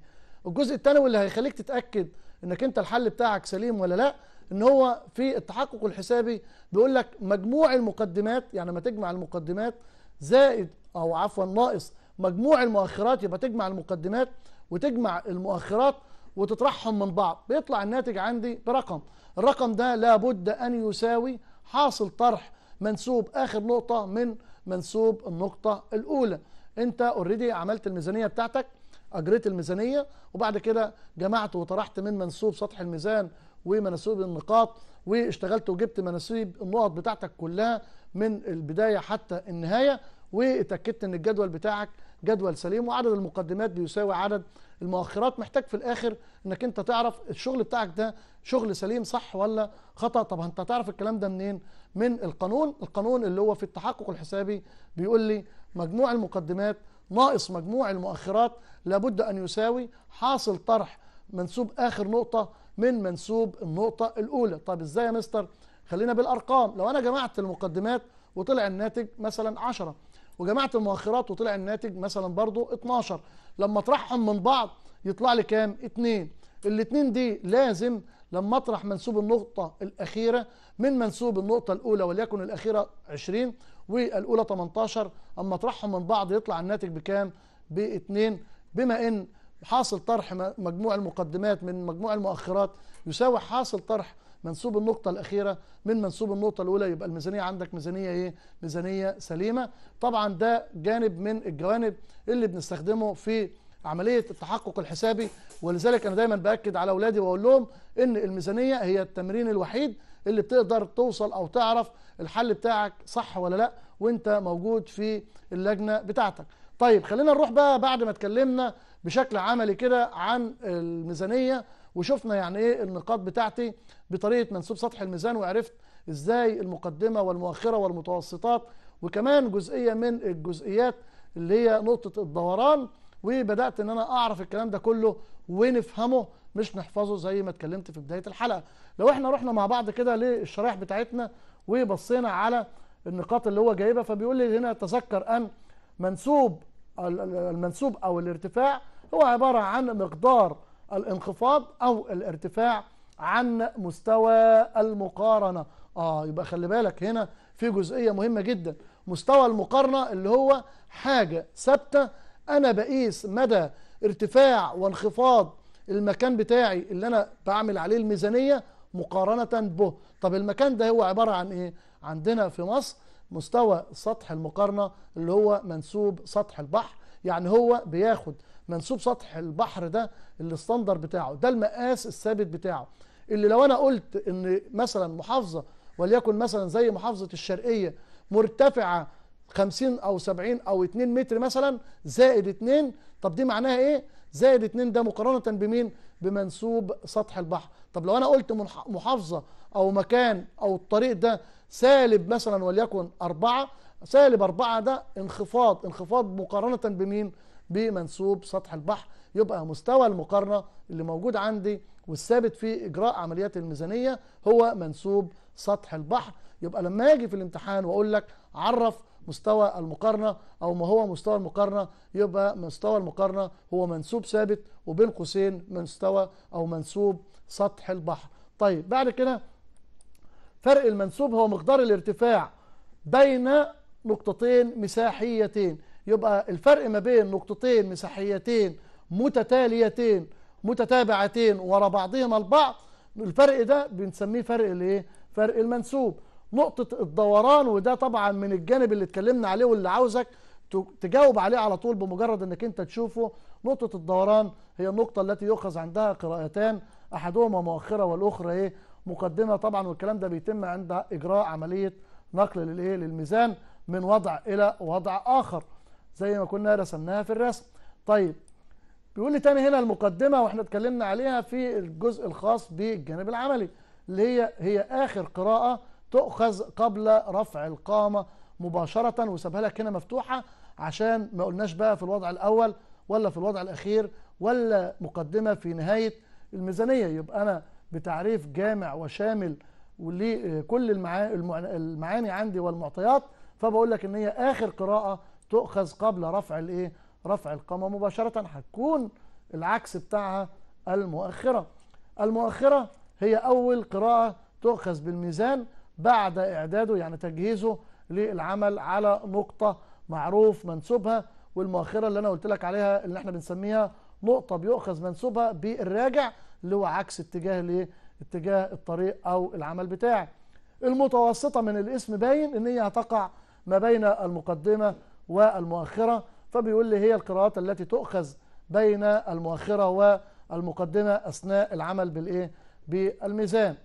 الجزء الثاني واللي هيخليك تتاكد انك انت الحل بتاعك سليم ولا لا ان هو في التحقق الحسابي بيقول لك مجموع المقدمات يعني ما تجمع المقدمات زائد او عفوا ناقص مجموع المؤخرات يبقى تجمع المقدمات وتجمع المؤخرات وتطرحهم من بعض بيطلع الناتج عندي برقم الرقم ده لابد ان يساوي حاصل طرح منسوب اخر نقطه من منسوب النقطه الاولى انت اوريدي عملت الميزانيه بتاعتك اجريت الميزانيه وبعد كده جمعت وطرحت من منسوب سطح الميزان ومنسوب النقاط واشتغلت وجبت مناسيب النقط بتاعتك كلها من البدايه حتى النهايه واتاكدت ان الجدول بتاعك جدول سليم وعدد المقدمات بيساوي عدد المؤخرات محتاج في الاخر انك انت تعرف الشغل بتاعك ده شغل سليم صح ولا خطا طب انت تعرف الكلام ده منين من القانون القانون اللي هو في التحقق الحسابي بيقول لي مجموع المقدمات ناقص مجموع المؤخرات لابد أن يساوي حاصل طرح منسوب آخر نقطة من منسوب النقطة الأولى طب إزاي يا مستر خلينا بالأرقام لو أنا جمعت المقدمات وطلع الناتج مثلا 10 وجمعت المؤخرات وطلع الناتج مثلا برضو 12 لما اطرحهم من بعض يطلع لي كام اتنين الاثنين دي لازم لما اطرح منسوب النقطة الأخيرة من منسوب النقطة الأولى وليكن الأخيرة 20 والاولى 18 اما اطرحهم من بعض يطلع الناتج بكام باثنين بما ان حاصل طرح مجموع المقدمات من مجموع المؤخرات يساوي حاصل طرح منسوب النقطة الأخيرة من منسوب النقطة الأولى يبقى الميزانية عندك ميزانية إيه؟ ميزانية سليمة. طبعًا ده جانب من الجوانب اللي بنستخدمه في عملية التحقق الحسابي ولذلك أنا دايمًا بأكد على أولادي وأقول لهم إن الميزانية هي التمرين الوحيد اللي بتقدر توصل او تعرف الحل بتاعك صح ولا لا وانت موجود في اللجنه بتاعتك طيب خلينا نروح بقى بعد ما اتكلمنا بشكل عملي كده عن الميزانيه وشفنا يعني ايه النقاط بتاعتي بطريقه منسوب سطح الميزان وعرفت ازاي المقدمه والمؤخره والمتوسطات وكمان جزئيه من الجزئيات اللي هي نقطه الدوران وبدات ان انا اعرف الكلام ده كله ونفهمه مش نحفظه زي ما اتكلمت في بدايه الحلقه لو احنا رحنا مع بعض كده للشرائح بتاعتنا وبصينا على النقاط اللي هو جايبها فبيقول لي هنا تذكر ان منسوب المنسوب او الارتفاع هو عباره عن مقدار الانخفاض او الارتفاع عن مستوى المقارنه اه يبقى خلي بالك هنا في جزئيه مهمه جدا مستوى المقارنه اللي هو حاجه ثابته انا بقيس مدى ارتفاع وانخفاض المكان بتاعي اللي انا بعمل عليه الميزانيه مقارنه به طب المكان ده هو عباره عن ايه عندنا في مصر مستوى سطح المقارنه اللي هو منسوب سطح البحر يعني هو بياخد منسوب سطح البحر ده الاستاندر بتاعه ده المقاس الثابت بتاعه اللي لو انا قلت ان مثلا محافظه وليكن مثلا زي محافظه الشرقيه مرتفعه 50 او 70 او 2 متر مثلا زائد 2 طب دي معناها ايه زائد 2 ده مقارنه بمين بمنسوب سطح البحر طب لو انا قلت محافظه او مكان او الطريق ده سالب مثلا وليكن 4 سالب 4 ده انخفاض انخفاض مقارنه بمين بمنسوب سطح البحر يبقى مستوى المقارنه اللي موجود عندي والثابت في اجراء عمليات الميزانيه هو منسوب سطح البحر يبقى لما اجي في الامتحان واقول لك عرف مستوى المقارنة أو ما هو مستوى المقارنة يبقى مستوى المقارنة هو منسوب ثابت وبين قوسين مستوى أو منسوب سطح البحر طيب بعد كده فرق المنسوب هو مقدار الارتفاع بين نقطتين مساحيتين يبقى الفرق ما بين نقطتين مساحيتين متتاليتين متتابعتين ورا بعضهما البعض الفرق ده بنسميه فرق الايه فرق المنسوب نقطه الدوران وده طبعا من الجانب اللي اتكلمنا عليه واللي عاوزك تجاوب عليه على طول بمجرد انك انت تشوفه نقطه الدوران هي النقطه التي يؤخذ عندها قراءتان احدهما مؤخره والاخرى ايه مقدمه طبعا والكلام ده بيتم عند اجراء عمليه نقل للايه للميزان من وضع الى وضع اخر زي ما كنا رسمناها في الرسم طيب بيقول لي تاني هنا المقدمه واحنا اتكلمنا عليها في الجزء الخاص بالجانب العملي اللي هي هي اخر قراءه تؤخذ قبل رفع القامة مباشرة وسابها لك هنا مفتوحة عشان ما قلناش بقى في الوضع الأول ولا في الوضع الأخير ولا مقدمة في نهاية الميزانية يبقى أنا بتعريف جامع وشامل لكل المعاني عندي والمعطيات فبقول لك ان هي اخر قراءه تؤخذ قبل رفع الايه رفع القامه مباشره هتكون العكس بتاعها المؤخره المؤخره هي اول قراءه تؤخذ بالميزان بعد إعداده يعني تجهيزه للعمل على نقطة معروف منسوبها والمؤخرة اللي أنا قلت لك عليها اللي احنا بنسميها نقطة بيؤخذ منسوبها بالراجع اللي هو عكس اتجاه اتجاه الطريق أو العمل بتاعي المتوسطة من الاسم باين إن هي هتقع ما بين المقدمة والمؤخرة فبيقول لي هي القراءات التي تؤخذ بين المؤخرة والمقدمة أثناء العمل بالإيه بالميزان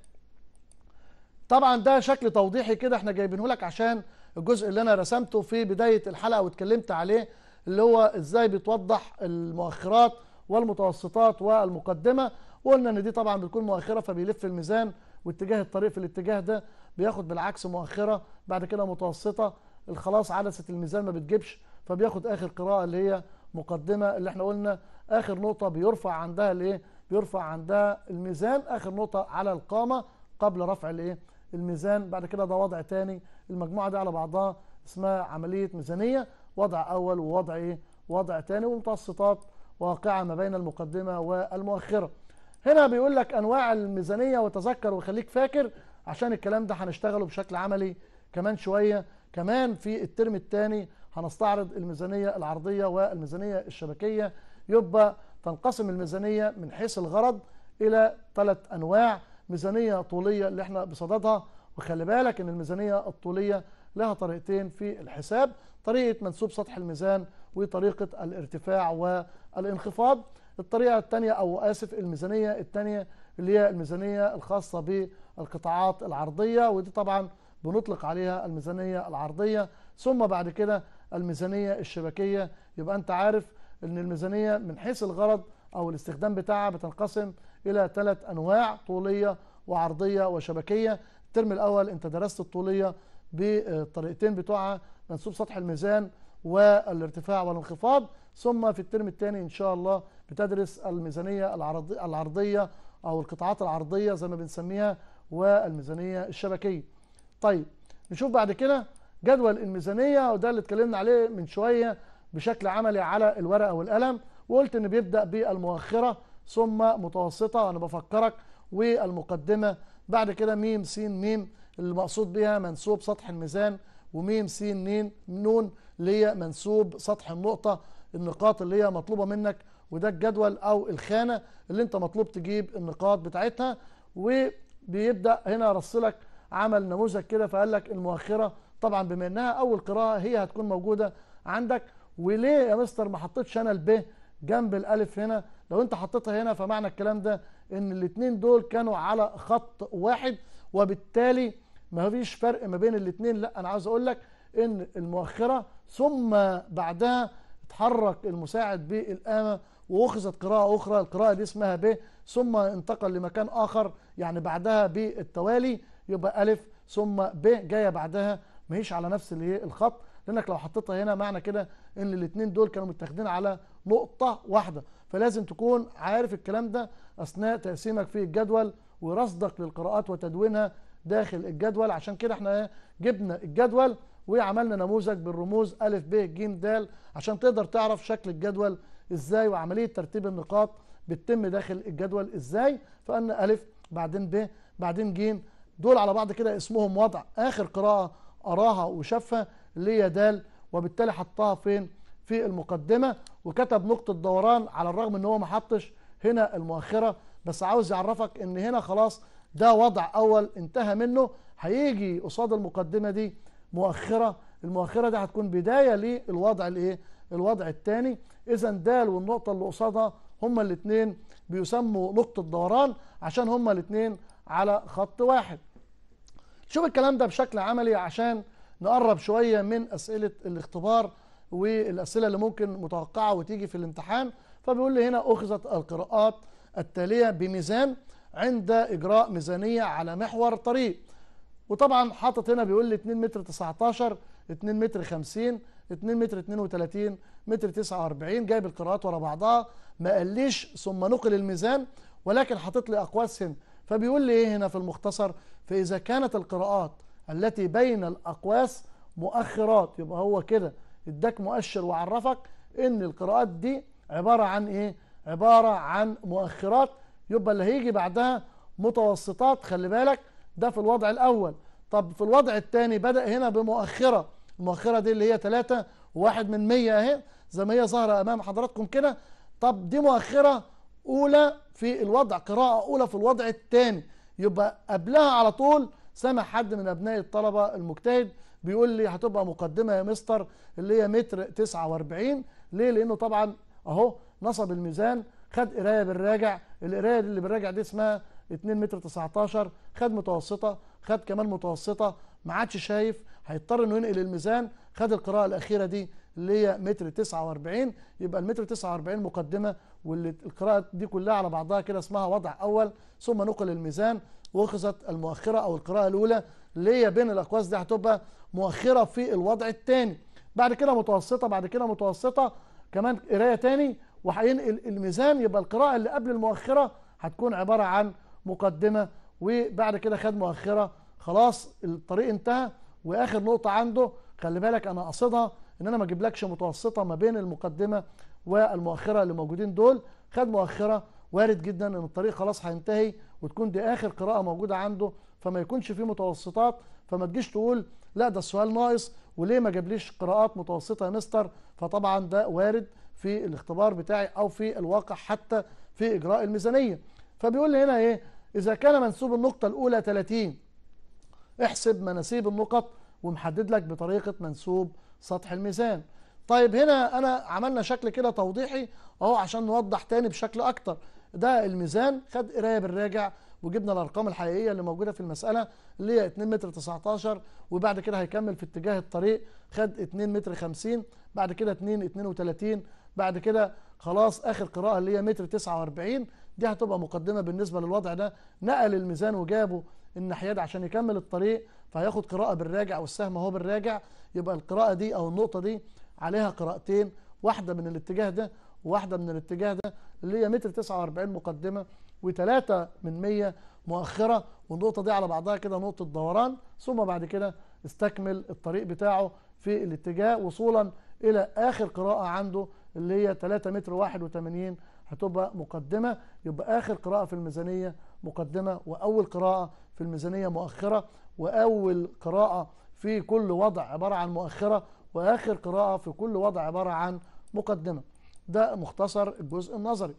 طبعا ده شكل توضيحي كده احنا جايبينه لك عشان الجزء اللي انا رسمته في بدايه الحلقه واتكلمت عليه اللي هو ازاي بتوضح المؤخرات والمتوسطات والمقدمه وقلنا ان دي طبعا بتكون مؤخره فبيلف الميزان واتجاه الطريق في الاتجاه ده بياخد بالعكس مؤخره بعد كده متوسطه الخلاص عدسه الميزان ما بتجيبش فبياخد اخر قراءه اللي هي مقدمه اللي احنا قلنا اخر نقطه بيرفع عندها الايه بيرفع عندها الميزان اخر نقطه على القامه قبل رفع الايه الميزان بعد كده ده وضع تاني المجموعه دي على بعضها اسمها عمليه ميزانيه وضع اول ووضع ايه وضع تاني ومتوسطات واقعه ما بين المقدمه والمؤخره هنا بيقول لك انواع الميزانيه وتذكر وخليك فاكر عشان الكلام ده هنشتغله بشكل عملي كمان شويه كمان في الترم الثاني هنستعرض الميزانيه العرضيه والميزانيه الشبكيه يبقى تنقسم الميزانيه من حيث الغرض الى ثلاث انواع ميزانيه طوليه اللي احنا بصددها وخلي بالك ان الميزانيه الطوليه لها طريقتين في الحساب طريقه منسوب سطح الميزان وطريقه الارتفاع والانخفاض الطريقه الثانيه او اسف الميزانيه الثانيه اللي هي الميزانيه الخاصه بالقطاعات العرضيه ودي طبعا بنطلق عليها الميزانيه العرضيه ثم بعد كده الميزانيه الشبكيه يبقى انت عارف ان الميزانيه من حيث الغرض او الاستخدام بتاعها بتنقسم إلى ثلاث أنواع طولية وعرضية وشبكية الترم الأول أنت درست الطولية بالطريقتين بتوعها منسوب سطح الميزان والارتفاع والانخفاض ثم في الترم الثاني إن شاء الله بتدرس الميزانية العرضية أو القطاعات العرضية زي ما بنسميها والميزانية الشبكية طيب نشوف بعد كده جدول الميزانية وده اللي اتكلمنا عليه من شوية بشكل عملي على الورقة والقلم وقلت إن بيبدأ بالمؤخرة ثم متوسطة وأنا بفكرك والمقدمة بعد كده ميم سين ميم المقصود بها منسوب سطح الميزان وميم سين نين نون اللي هي منسوب سطح النقطة النقاط اللي هي مطلوبة منك وده الجدول أو الخانة اللي أنت مطلوب تجيب النقاط بتاعتها وبيبدأ هنا رسلك عمل نموذج كده فقال لك المؤخرة طبعا بما انها اول قراءه هي هتكون موجوده عندك وليه يا مستر ما حطيتش انا الب جنب الالف هنا لو انت حطيتها هنا فمعنى الكلام ده ان الاثنين دول كانوا على خط واحد وبالتالي ما فيش فرق ما بين الاثنين لا انا عاوز اقول لك ان المؤخره ثم بعدها اتحرك المساعد بالامه واخذت قراءه اخرى القراءه دي اسمها ب ثم انتقل لمكان اخر يعني بعدها بالتوالي يبقى الف ثم ب جايه بعدها ما هيش على نفس الايه الخط لانك لو حطيتها هنا معنى كده ان الاثنين دول كانوا متاخدين على نقطه واحده فلازم تكون عارف الكلام ده اثناء تقسيمك في الجدول ورصدك للقراءات وتدوينها داخل الجدول عشان كده احنا إيه، جبنا الجدول وعملنا نموذج بالرموز ا ب ج د عشان تقدر تعرف شكل الجدول ازاي وعمليه ترتيب النقاط بتتم داخل الجدول ازاي فان ا بعدين ب بعدين ج دول على بعض كده اسمهم وضع اخر قراءه اراها وشافها ليا دال وبالتالي حطها فين في المقدمه وكتب نقطه دوران على الرغم ان هو ما حطش هنا المؤخره بس عاوز يعرفك ان هنا خلاص ده وضع اول انتهى منه هيجي قصاد المقدمه دي مؤخره المؤخره دي هتكون بدايه للوضع الايه الوضع الثاني اذا دال والنقطه اللي قصادها هما الاثنين بيسموا نقطه دوران عشان هما الاثنين على خط واحد شوف الكلام ده بشكل عملي عشان نقرب شوية من أسئلة الاختبار والأسئلة اللي ممكن متوقعة وتيجي في الامتحان فبيقول لي هنا أخذت القراءات التالية بميزان عند إجراء ميزانية على محور طريق وطبعا حاطط هنا بيقول لي 2 متر 19 2 متر 50 2 متر 32 متر 49 جايب القراءات ورا بعضها ما قاليش ثم نقل الميزان ولكن حاطط لي أقواس هنا فبيقول لي إيه هنا في المختصر فإذا كانت القراءات التي بين الأقواس مؤخرات يبقى هو كده اداك مؤشر وعرفك ان القراءات دي عبارة عن ايه عبارة عن مؤخرات يبقى اللي هيجي بعدها متوسطات خلي بالك ده في الوضع الأول طب في الوضع الثاني بدأ هنا بمؤخرة المؤخرة دي اللي هي 3 و1 من 100 اهي زي ما هي ظاهرة أمام حضراتكم كده طب دي مؤخرة أولى في الوضع قراءة أولى في الوضع الثاني يبقى قبلها على طول سامع حد من ابناء الطلبه المجتهد بيقول لي هتبقى مقدمه يا مستر اللي هي متر 49 ليه لانه طبعا اهو نصب الميزان خد قرايه بالراجع القرايه اللي بالراجع دي اسمها 2 متر 19 خد متوسطه خد كمان متوسطه ما عادش شايف هيضطر انه ينقل الميزان خد القراءه الاخيره دي اللي هي متر 49 يبقى المتر 49 مقدمه والقراءه دي كلها على بعضها كده اسمها وضع اول ثم نقل الميزان وقصت المؤخرة أو القراءة الأولى ليا بين الأقواس دي هتبقى مؤخرة في الوضع الثاني بعد كده متوسطة بعد كده متوسطة كمان قراية تاني وهينقل الميزان يبقى القراءة اللي قبل المؤخرة هتكون عبارة عن مقدمة وبعد كده خد مؤخرة خلاص الطريق انتهى وآخر نقطة عنده خلي بالك أنا قصدها إن أنا ما أجيبلكش متوسطة ما بين المقدمة والمؤخرة اللي موجودين دول خد مؤخرة وارد جدا ان الطريق خلاص هينتهي وتكون دي اخر قراءه موجوده عنده فما يكونش في متوسطات فما تجيش تقول لا ده السؤال ناقص وليه ما جابليش قراءات متوسطه يا مستر فطبعا ده وارد في الاختبار بتاعي او في الواقع حتى في اجراء الميزانيه فبيقول لي هنا ايه اذا كان منسوب النقطه الاولى 30 احسب مناسيب النقط ومحدد لك بطريقه منسوب سطح الميزان طيب هنا انا عملنا شكل كده توضيحي اهو عشان نوضح تاني بشكل اكتر ده الميزان خد قرايه بالراجع وجبنا الارقام الحقيقيه اللي موجوده في المساله اللي هي 2 متر 19 وبعد كده هيكمل في اتجاه الطريق خد 2 متر 50 بعد كده 2 32 بعد كده خلاص اخر قراءه اللي هي متر 49 دي هتبقى مقدمه بالنسبه للوضع ده نقل الميزان وجابه الناحيه دي عشان يكمل الطريق فهياخد قراءه بالراجع والسهم اهو بالراجع يبقى القراءه دي او النقطه دي عليها قراءتين واحده من الاتجاه ده واحده من الاتجاه ده اللي هي متر 49 مقدمه و3 من 100 مؤخره والنقطه دي على بعضها كده نقطه دوران ثم بعد كده استكمل الطريق بتاعه في الاتجاه وصولا الى اخر قراءه عنده اللي هي 3 متر 81 هتبقى مقدمه يبقى اخر قراءه في الميزانيه مقدمه واول قراءه في الميزانيه مؤخره واول قراءه في كل وضع عباره عن مؤخره واخر قراءه في كل وضع عباره عن مقدمه ده مختصر الجزء النظري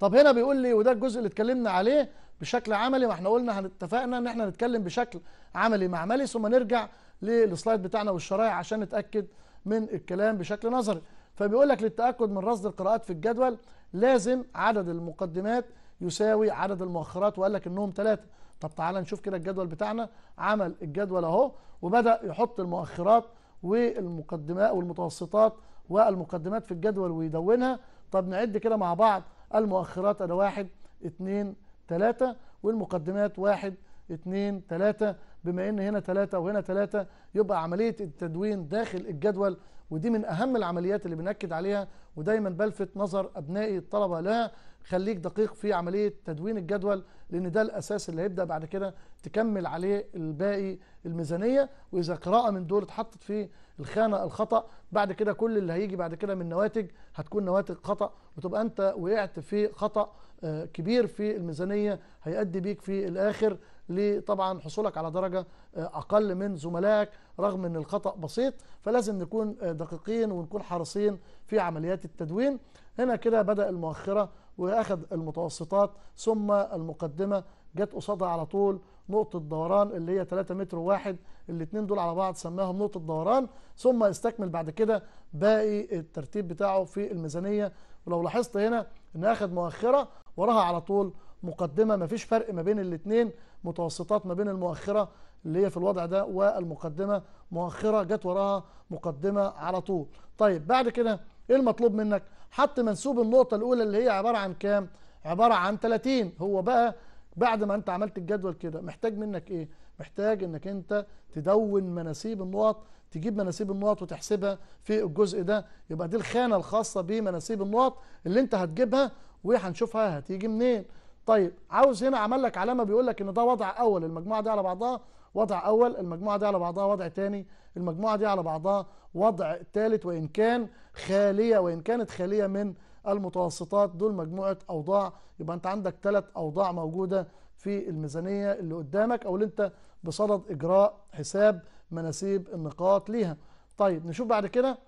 طب هنا بيقول لي وده الجزء اللي اتكلمنا عليه بشكل عملي ما احنا قلنا اتفقنا ان احنا نتكلم بشكل عملي معملي ثم نرجع للسلايد بتاعنا والشرايع عشان نتاكد من الكلام بشكل نظري فبيقول لك للتاكد من رصد القراءات في الجدول لازم عدد المقدمات يساوي عدد المؤخرات وقال لك انهم ثلاثه طب تعالى نشوف كده الجدول بتاعنا عمل الجدول اهو وبدا يحط المؤخرات والمقدمات والمتوسطات والمقدمات في الجدول ويدونها طب نعد كده مع بعض المؤخرات أنا واحد اتنين تلاتة والمقدمات واحد اتنين تلاتة بما ان هنا تلاتة وهنا تلاتة يبقى عملية التدوين داخل الجدول ودي من اهم العمليات اللي بنأكد عليها ودايما بلفت نظر ابنائي الطلبة لها خليك دقيق في عمليه تدوين الجدول لان ده الاساس اللي هيبدا بعد كده تكمل عليه الباقي الميزانيه واذا قراءه من دول اتحطت في الخانه الخطا بعد كده كل اللي هيجي بعد كده من نواتج هتكون نواتج خطا وتبقى انت وقعت في خطا آه، كبير في الميزانية هيأدي بيك في الآخر لطبعا حصولك على درجة آه، أقل من زملائك رغم أن الخطأ بسيط فلازم نكون آه، دقيقين ونكون حريصين في عمليات التدوين هنا كده بدأ المؤخرة وأخذ المتوسطات ثم المقدمة جت قصادها على طول نقطة دوران اللي هي 3 متر واحد الاتنين دول على بعض سماهم نقطة دوران ثم استكمل بعد كده باقي الترتيب بتاعه في الميزانية ولو لاحظت هنا ان اخد مؤخرة وراها على طول مقدمة ما فيش فرق ما بين الاثنين متوسطات ما بين المؤخرة اللي هي في الوضع ده والمقدمة مؤخرة جت وراها مقدمة على طول طيب بعد كده ايه المطلوب منك حط منسوب النقطة الأولى اللي هي عبارة عن كام عبارة عن 30 هو بقى بعد ما انت عملت الجدول كده محتاج منك ايه محتاج انك انت تدون مناسيب النقط تجيب مناسيب النقط وتحسبها في الجزء ده يبقى دي الخانه الخاصه بمناسيب النقط اللي انت هتجيبها وهنشوفها هتيجي منين طيب عاوز هنا عمل لك علامه بيقول لك ان ده وضع اول المجموعه دي على بعضها وضع اول المجموعه دي على بعضها وضع ثاني المجموعه دي على بعضها وضع ثالث وان كان خاليه وان كانت خاليه من المتوسطات دول مجموعه اوضاع يبقى انت عندك ثلاث اوضاع موجوده في الميزانيه اللي قدامك او اللي انت بصدد إجراء حساب مناسيب النقاط ليها طيب نشوف بعد كده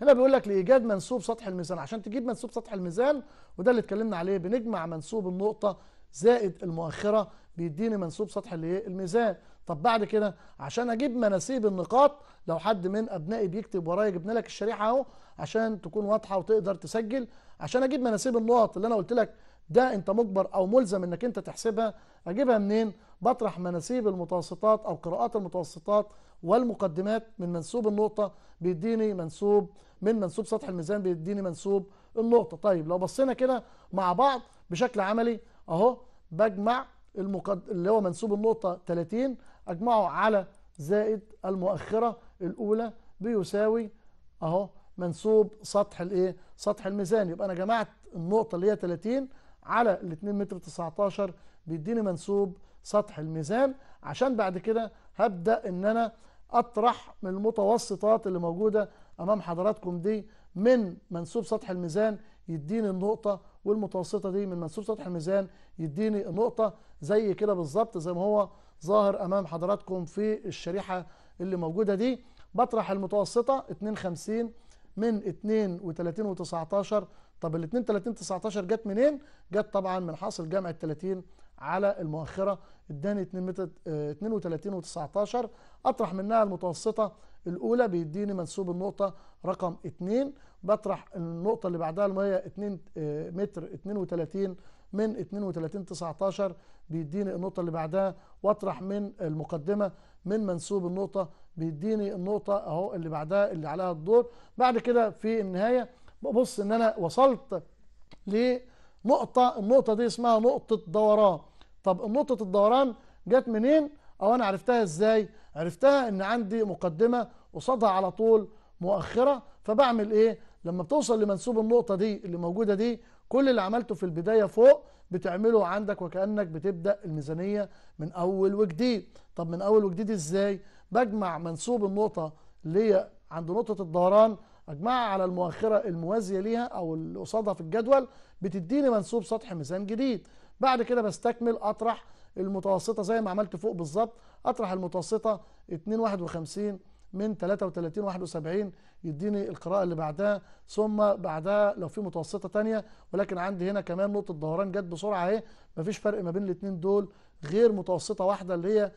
هنا بيقول لك لإيجاد منسوب سطح الميزان عشان تجيب منسوب سطح الميزان وده اللي اتكلمنا عليه بنجمع منسوب النقطة زائد المؤخرة بيديني منسوب سطح الميزان طب بعد كده عشان اجيب مناسيب النقاط لو حد من ابنائي بيكتب ورايا جبنا لك الشريحه اهو عشان تكون واضحه وتقدر تسجل عشان اجيب مناسيب النقط اللي انا قلت لك ده انت مجبر او ملزم انك انت تحسبها اجيبها منين بطرح مناسيب المتوسطات او قراءات المتوسطات والمقدمات من منسوب النقطه بيديني منسوب من منسوب سطح الميزان بيديني منسوب النقطه طيب لو بصينا كده مع بعض بشكل عملي اهو بجمع المقد... اللي هو منسوب النقطه 30 اجمعه على زائد المؤخره الاولى بيساوي اهو منسوب سطح الايه سطح الميزان يبقى انا جمعت النقطه اللي هي 30 على ال 2 متر 19 بيديني منسوب سطح الميزان عشان بعد كده هبدأ ان انا اطرح من المتوسطات اللي موجودة امام حضراتكم دي من منسوب سطح الميزان يديني النقطة والمتوسطة دي من منسوب سطح الميزان يديني نقطة زي كده بالظبط زي ما هو ظاهر امام حضراتكم في الشريحة اللي موجودة دي بطرح المتوسطة 52 من 32 و19 طب ال 2 30 19 جت منين؟ جت طبعا من حاصل جمع ال 30 على المؤخره اداني 2 متر 32 آه، و19 اطرح منها المتوسطه الاولى بيديني منسوب النقطه رقم 2 بطرح النقطه اللي بعدها اللي هي 2 آه، متر 32 من 32 19 بيديني النقطه اللي بعدها واطرح من المقدمه من منسوب النقطه بيديني النقطه اهو اللي بعدها اللي عليها الدور بعد كده في النهايه ببص ان انا وصلت لنقطة النقطة دي اسمها نقطة دوران طب نقطة الدوران جت منين او انا عرفتها ازاي عرفتها ان عندي مقدمة قصادها على طول مؤخرة فبعمل ايه لما بتوصل لمنسوب النقطة دي اللي موجودة دي كل اللي عملته في البداية فوق بتعمله عندك وكأنك بتبدأ الميزانية من أول وجديد طب من أول وجديد إزاي؟ بجمع منسوب النقطة اللي هي عند نقطة الدوران مجموعة على المؤخرة الموازية ليها أو اللي قصادها في الجدول بتديني منسوب سطح ميزان جديد بعد كده بستكمل أطرح المتوسطة زي ما عملت فوق بالظبط أطرح المتوسطة 251 من 33 71 يديني القراءة اللي بعدها ثم بعدها لو في متوسطة تانية ولكن عندي هنا كمان نقطة دوران جت بسرعة اهي مفيش فرق ما بين الاثنين دول غير متوسطة واحدة اللي هي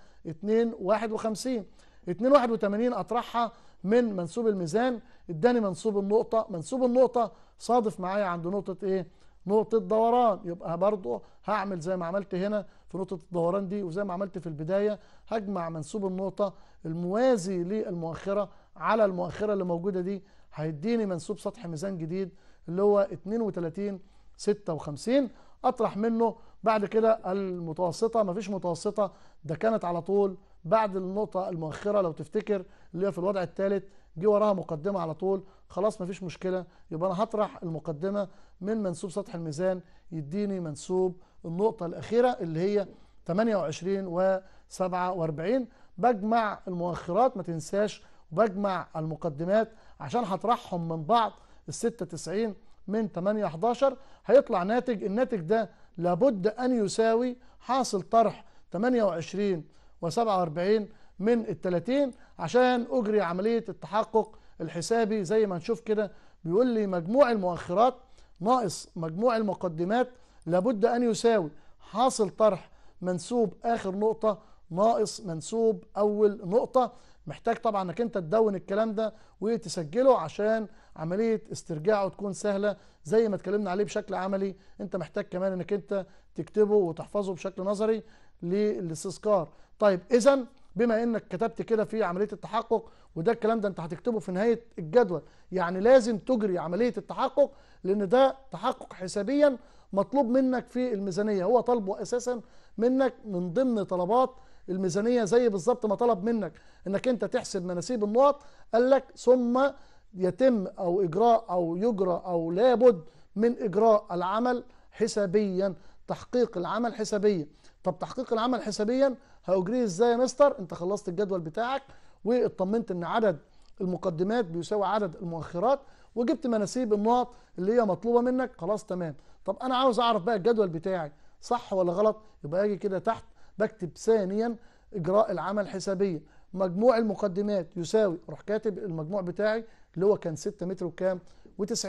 2.51 2.81 أطرحها من منسوب الميزان اداني منسوب النقطة منسوب النقطة صادف معايا عند نقطة ايه نقطة دوران يبقى برضه هعمل زي ما عملت هنا في نقطة الدوران دي وزي ما عملت في البداية هجمع منسوب النقطة الموازي للمؤخرة على المؤخرة اللي موجودة دي هيديني منسوب سطح ميزان جديد اللي هو 32 56 اطرح منه بعد كده المتوسطة مفيش متوسطة ده كانت على طول بعد النقطه المؤخره لو تفتكر اللي هي في الوضع الثالث جه وراها مقدمه على طول خلاص مفيش مشكله يبقى انا هطرح المقدمه من منسوب سطح الميزان يديني منسوب النقطه الاخيره اللي هي 28 و 47 بجمع المؤخرات ما تنساش وبجمع المقدمات عشان هطرحهم من بعض ال 96 من 8 11 هيطلع ناتج الناتج ده لابد ان يساوي حاصل طرح 28 و47 من ال 30 عشان اجري عمليه التحقق الحسابي زي ما نشوف كده بيقول لي مجموع المؤخرات ناقص مجموع المقدمات لابد ان يساوي حاصل طرح منسوب اخر نقطه ناقص منسوب اول نقطه محتاج طبعا انك انت تدون الكلام ده وتسجله عشان عمليه استرجاعه تكون سهله زي ما اتكلمنا عليه بشكل عملي انت محتاج كمان انك انت تكتبه وتحفظه بشكل نظري للاستذكار طيب اذا بما انك كتبت كده في عمليه التحقق وده الكلام ده انت هتكتبه في نهايه الجدول يعني لازم تجري عمليه التحقق لان ده تحقق حسابيا مطلوب منك في الميزانيه هو طالبه اساسا منك من ضمن طلبات الميزانيه زي بالظبط ما طلب منك انك انت تحسب مناسيب النقط قال لك ثم يتم او اجراء او يجرى او لابد من اجراء العمل حسابيا تحقيق العمل حسابيا طب تحقيق العمل حسابيا هاجريه ازاي يا مستر انت خلصت الجدول بتاعك واطمنت ان عدد المقدمات بيساوي عدد المؤخرات وجبت مناسيب النقط اللي هي مطلوبه منك خلاص تمام طب انا عاوز اعرف بقى الجدول بتاعي صح ولا غلط يبقى اجي كده تحت بكتب ثانيا اجراء العمل حسابيا مجموع المقدمات يساوي اروح كاتب المجموع بتاعي اللي هو كان 6 متر وكام و90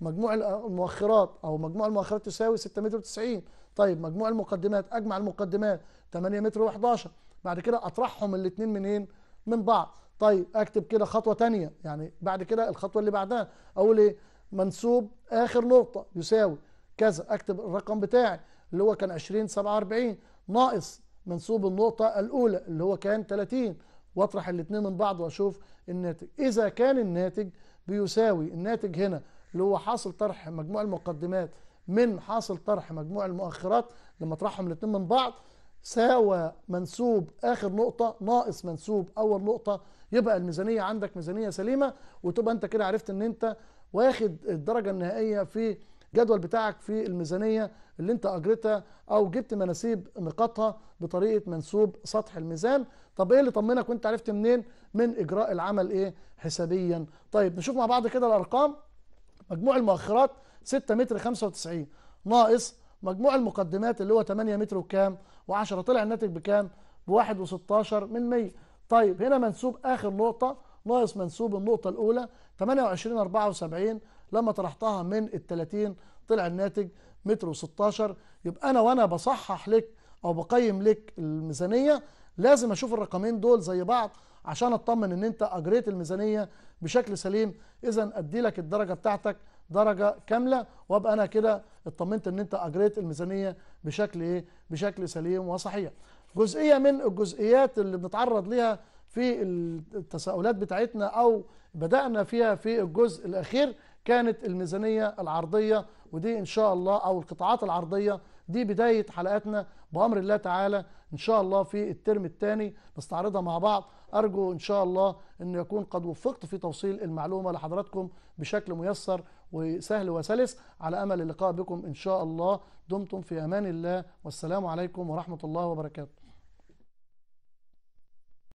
مجموع المؤخرات او مجموع المؤخرات تساوي 6 متر و90 طيب مجموع المقدمات اجمع المقدمات 8 متر و11 بعد كده اطرحهم الاثنين منين من بعض طيب اكتب كده خطوه ثانيه يعني بعد كده الخطوه اللي بعدها اقول ايه منسوب اخر نقطه يساوي كذا اكتب الرقم بتاعي اللي هو كان 20 47 ناقص منسوب النقطة الأولى اللي هو كان 30 واطرح الاثنين من بعض واشوف الناتج إذا كان الناتج بيساوي الناتج هنا اللي هو حاصل طرح مجموع المقدمات من حاصل طرح مجموع المؤخرات لما اطرحهم الاثنين من بعض ساوى منسوب آخر نقطة ناقص منسوب أول نقطة يبقى الميزانية عندك ميزانية سليمة وتبقى أنت كده عرفت إن أنت واخد الدرجة النهائية في الجدول بتاعك في الميزانية اللي انت اجرتها او جبت مناسيب نقاطها بطريقه منسوب سطح الميزان طب ايه اللي طمنك وانت عرفت منين من اجراء العمل ايه حسابيا طيب نشوف مع بعض كده الارقام مجموع المؤخرات 6 متر 95 ناقص مجموع المقدمات اللي هو 8 متر وكام و10 طلع الناتج بكام ب 1.16 من 100 طيب هنا منسوب اخر نقطه ناقص منسوب النقطه الاولى 28 74 لما طرحتها من ال 30 طلع الناتج متر و16 يبقى انا وانا بصحح لك او بقيم لك الميزانيه لازم اشوف الرقمين دول زي بعض عشان اطمن ان انت اجريت الميزانيه بشكل سليم اذا ادي لك الدرجه بتاعتك درجه كامله وابقى انا كده اطمنت ان انت اجريت الميزانيه بشكل ايه بشكل سليم وصحيح جزئيه من الجزئيات اللي بنتعرض ليها في التساؤلات بتاعتنا او بدانا فيها في الجزء الاخير كانت الميزانيه العرضيه ودي ان شاء الله او القطاعات العرضيه دي بدايه حلقاتنا بامر الله تعالى ان شاء الله في الترم الثاني نستعرضها مع بعض ارجو ان شاء الله ان يكون قد وفقت في توصيل المعلومه لحضراتكم بشكل ميسر وسهل وسلس على امل اللقاء بكم ان شاء الله دمتم في امان الله والسلام عليكم ورحمه الله وبركاته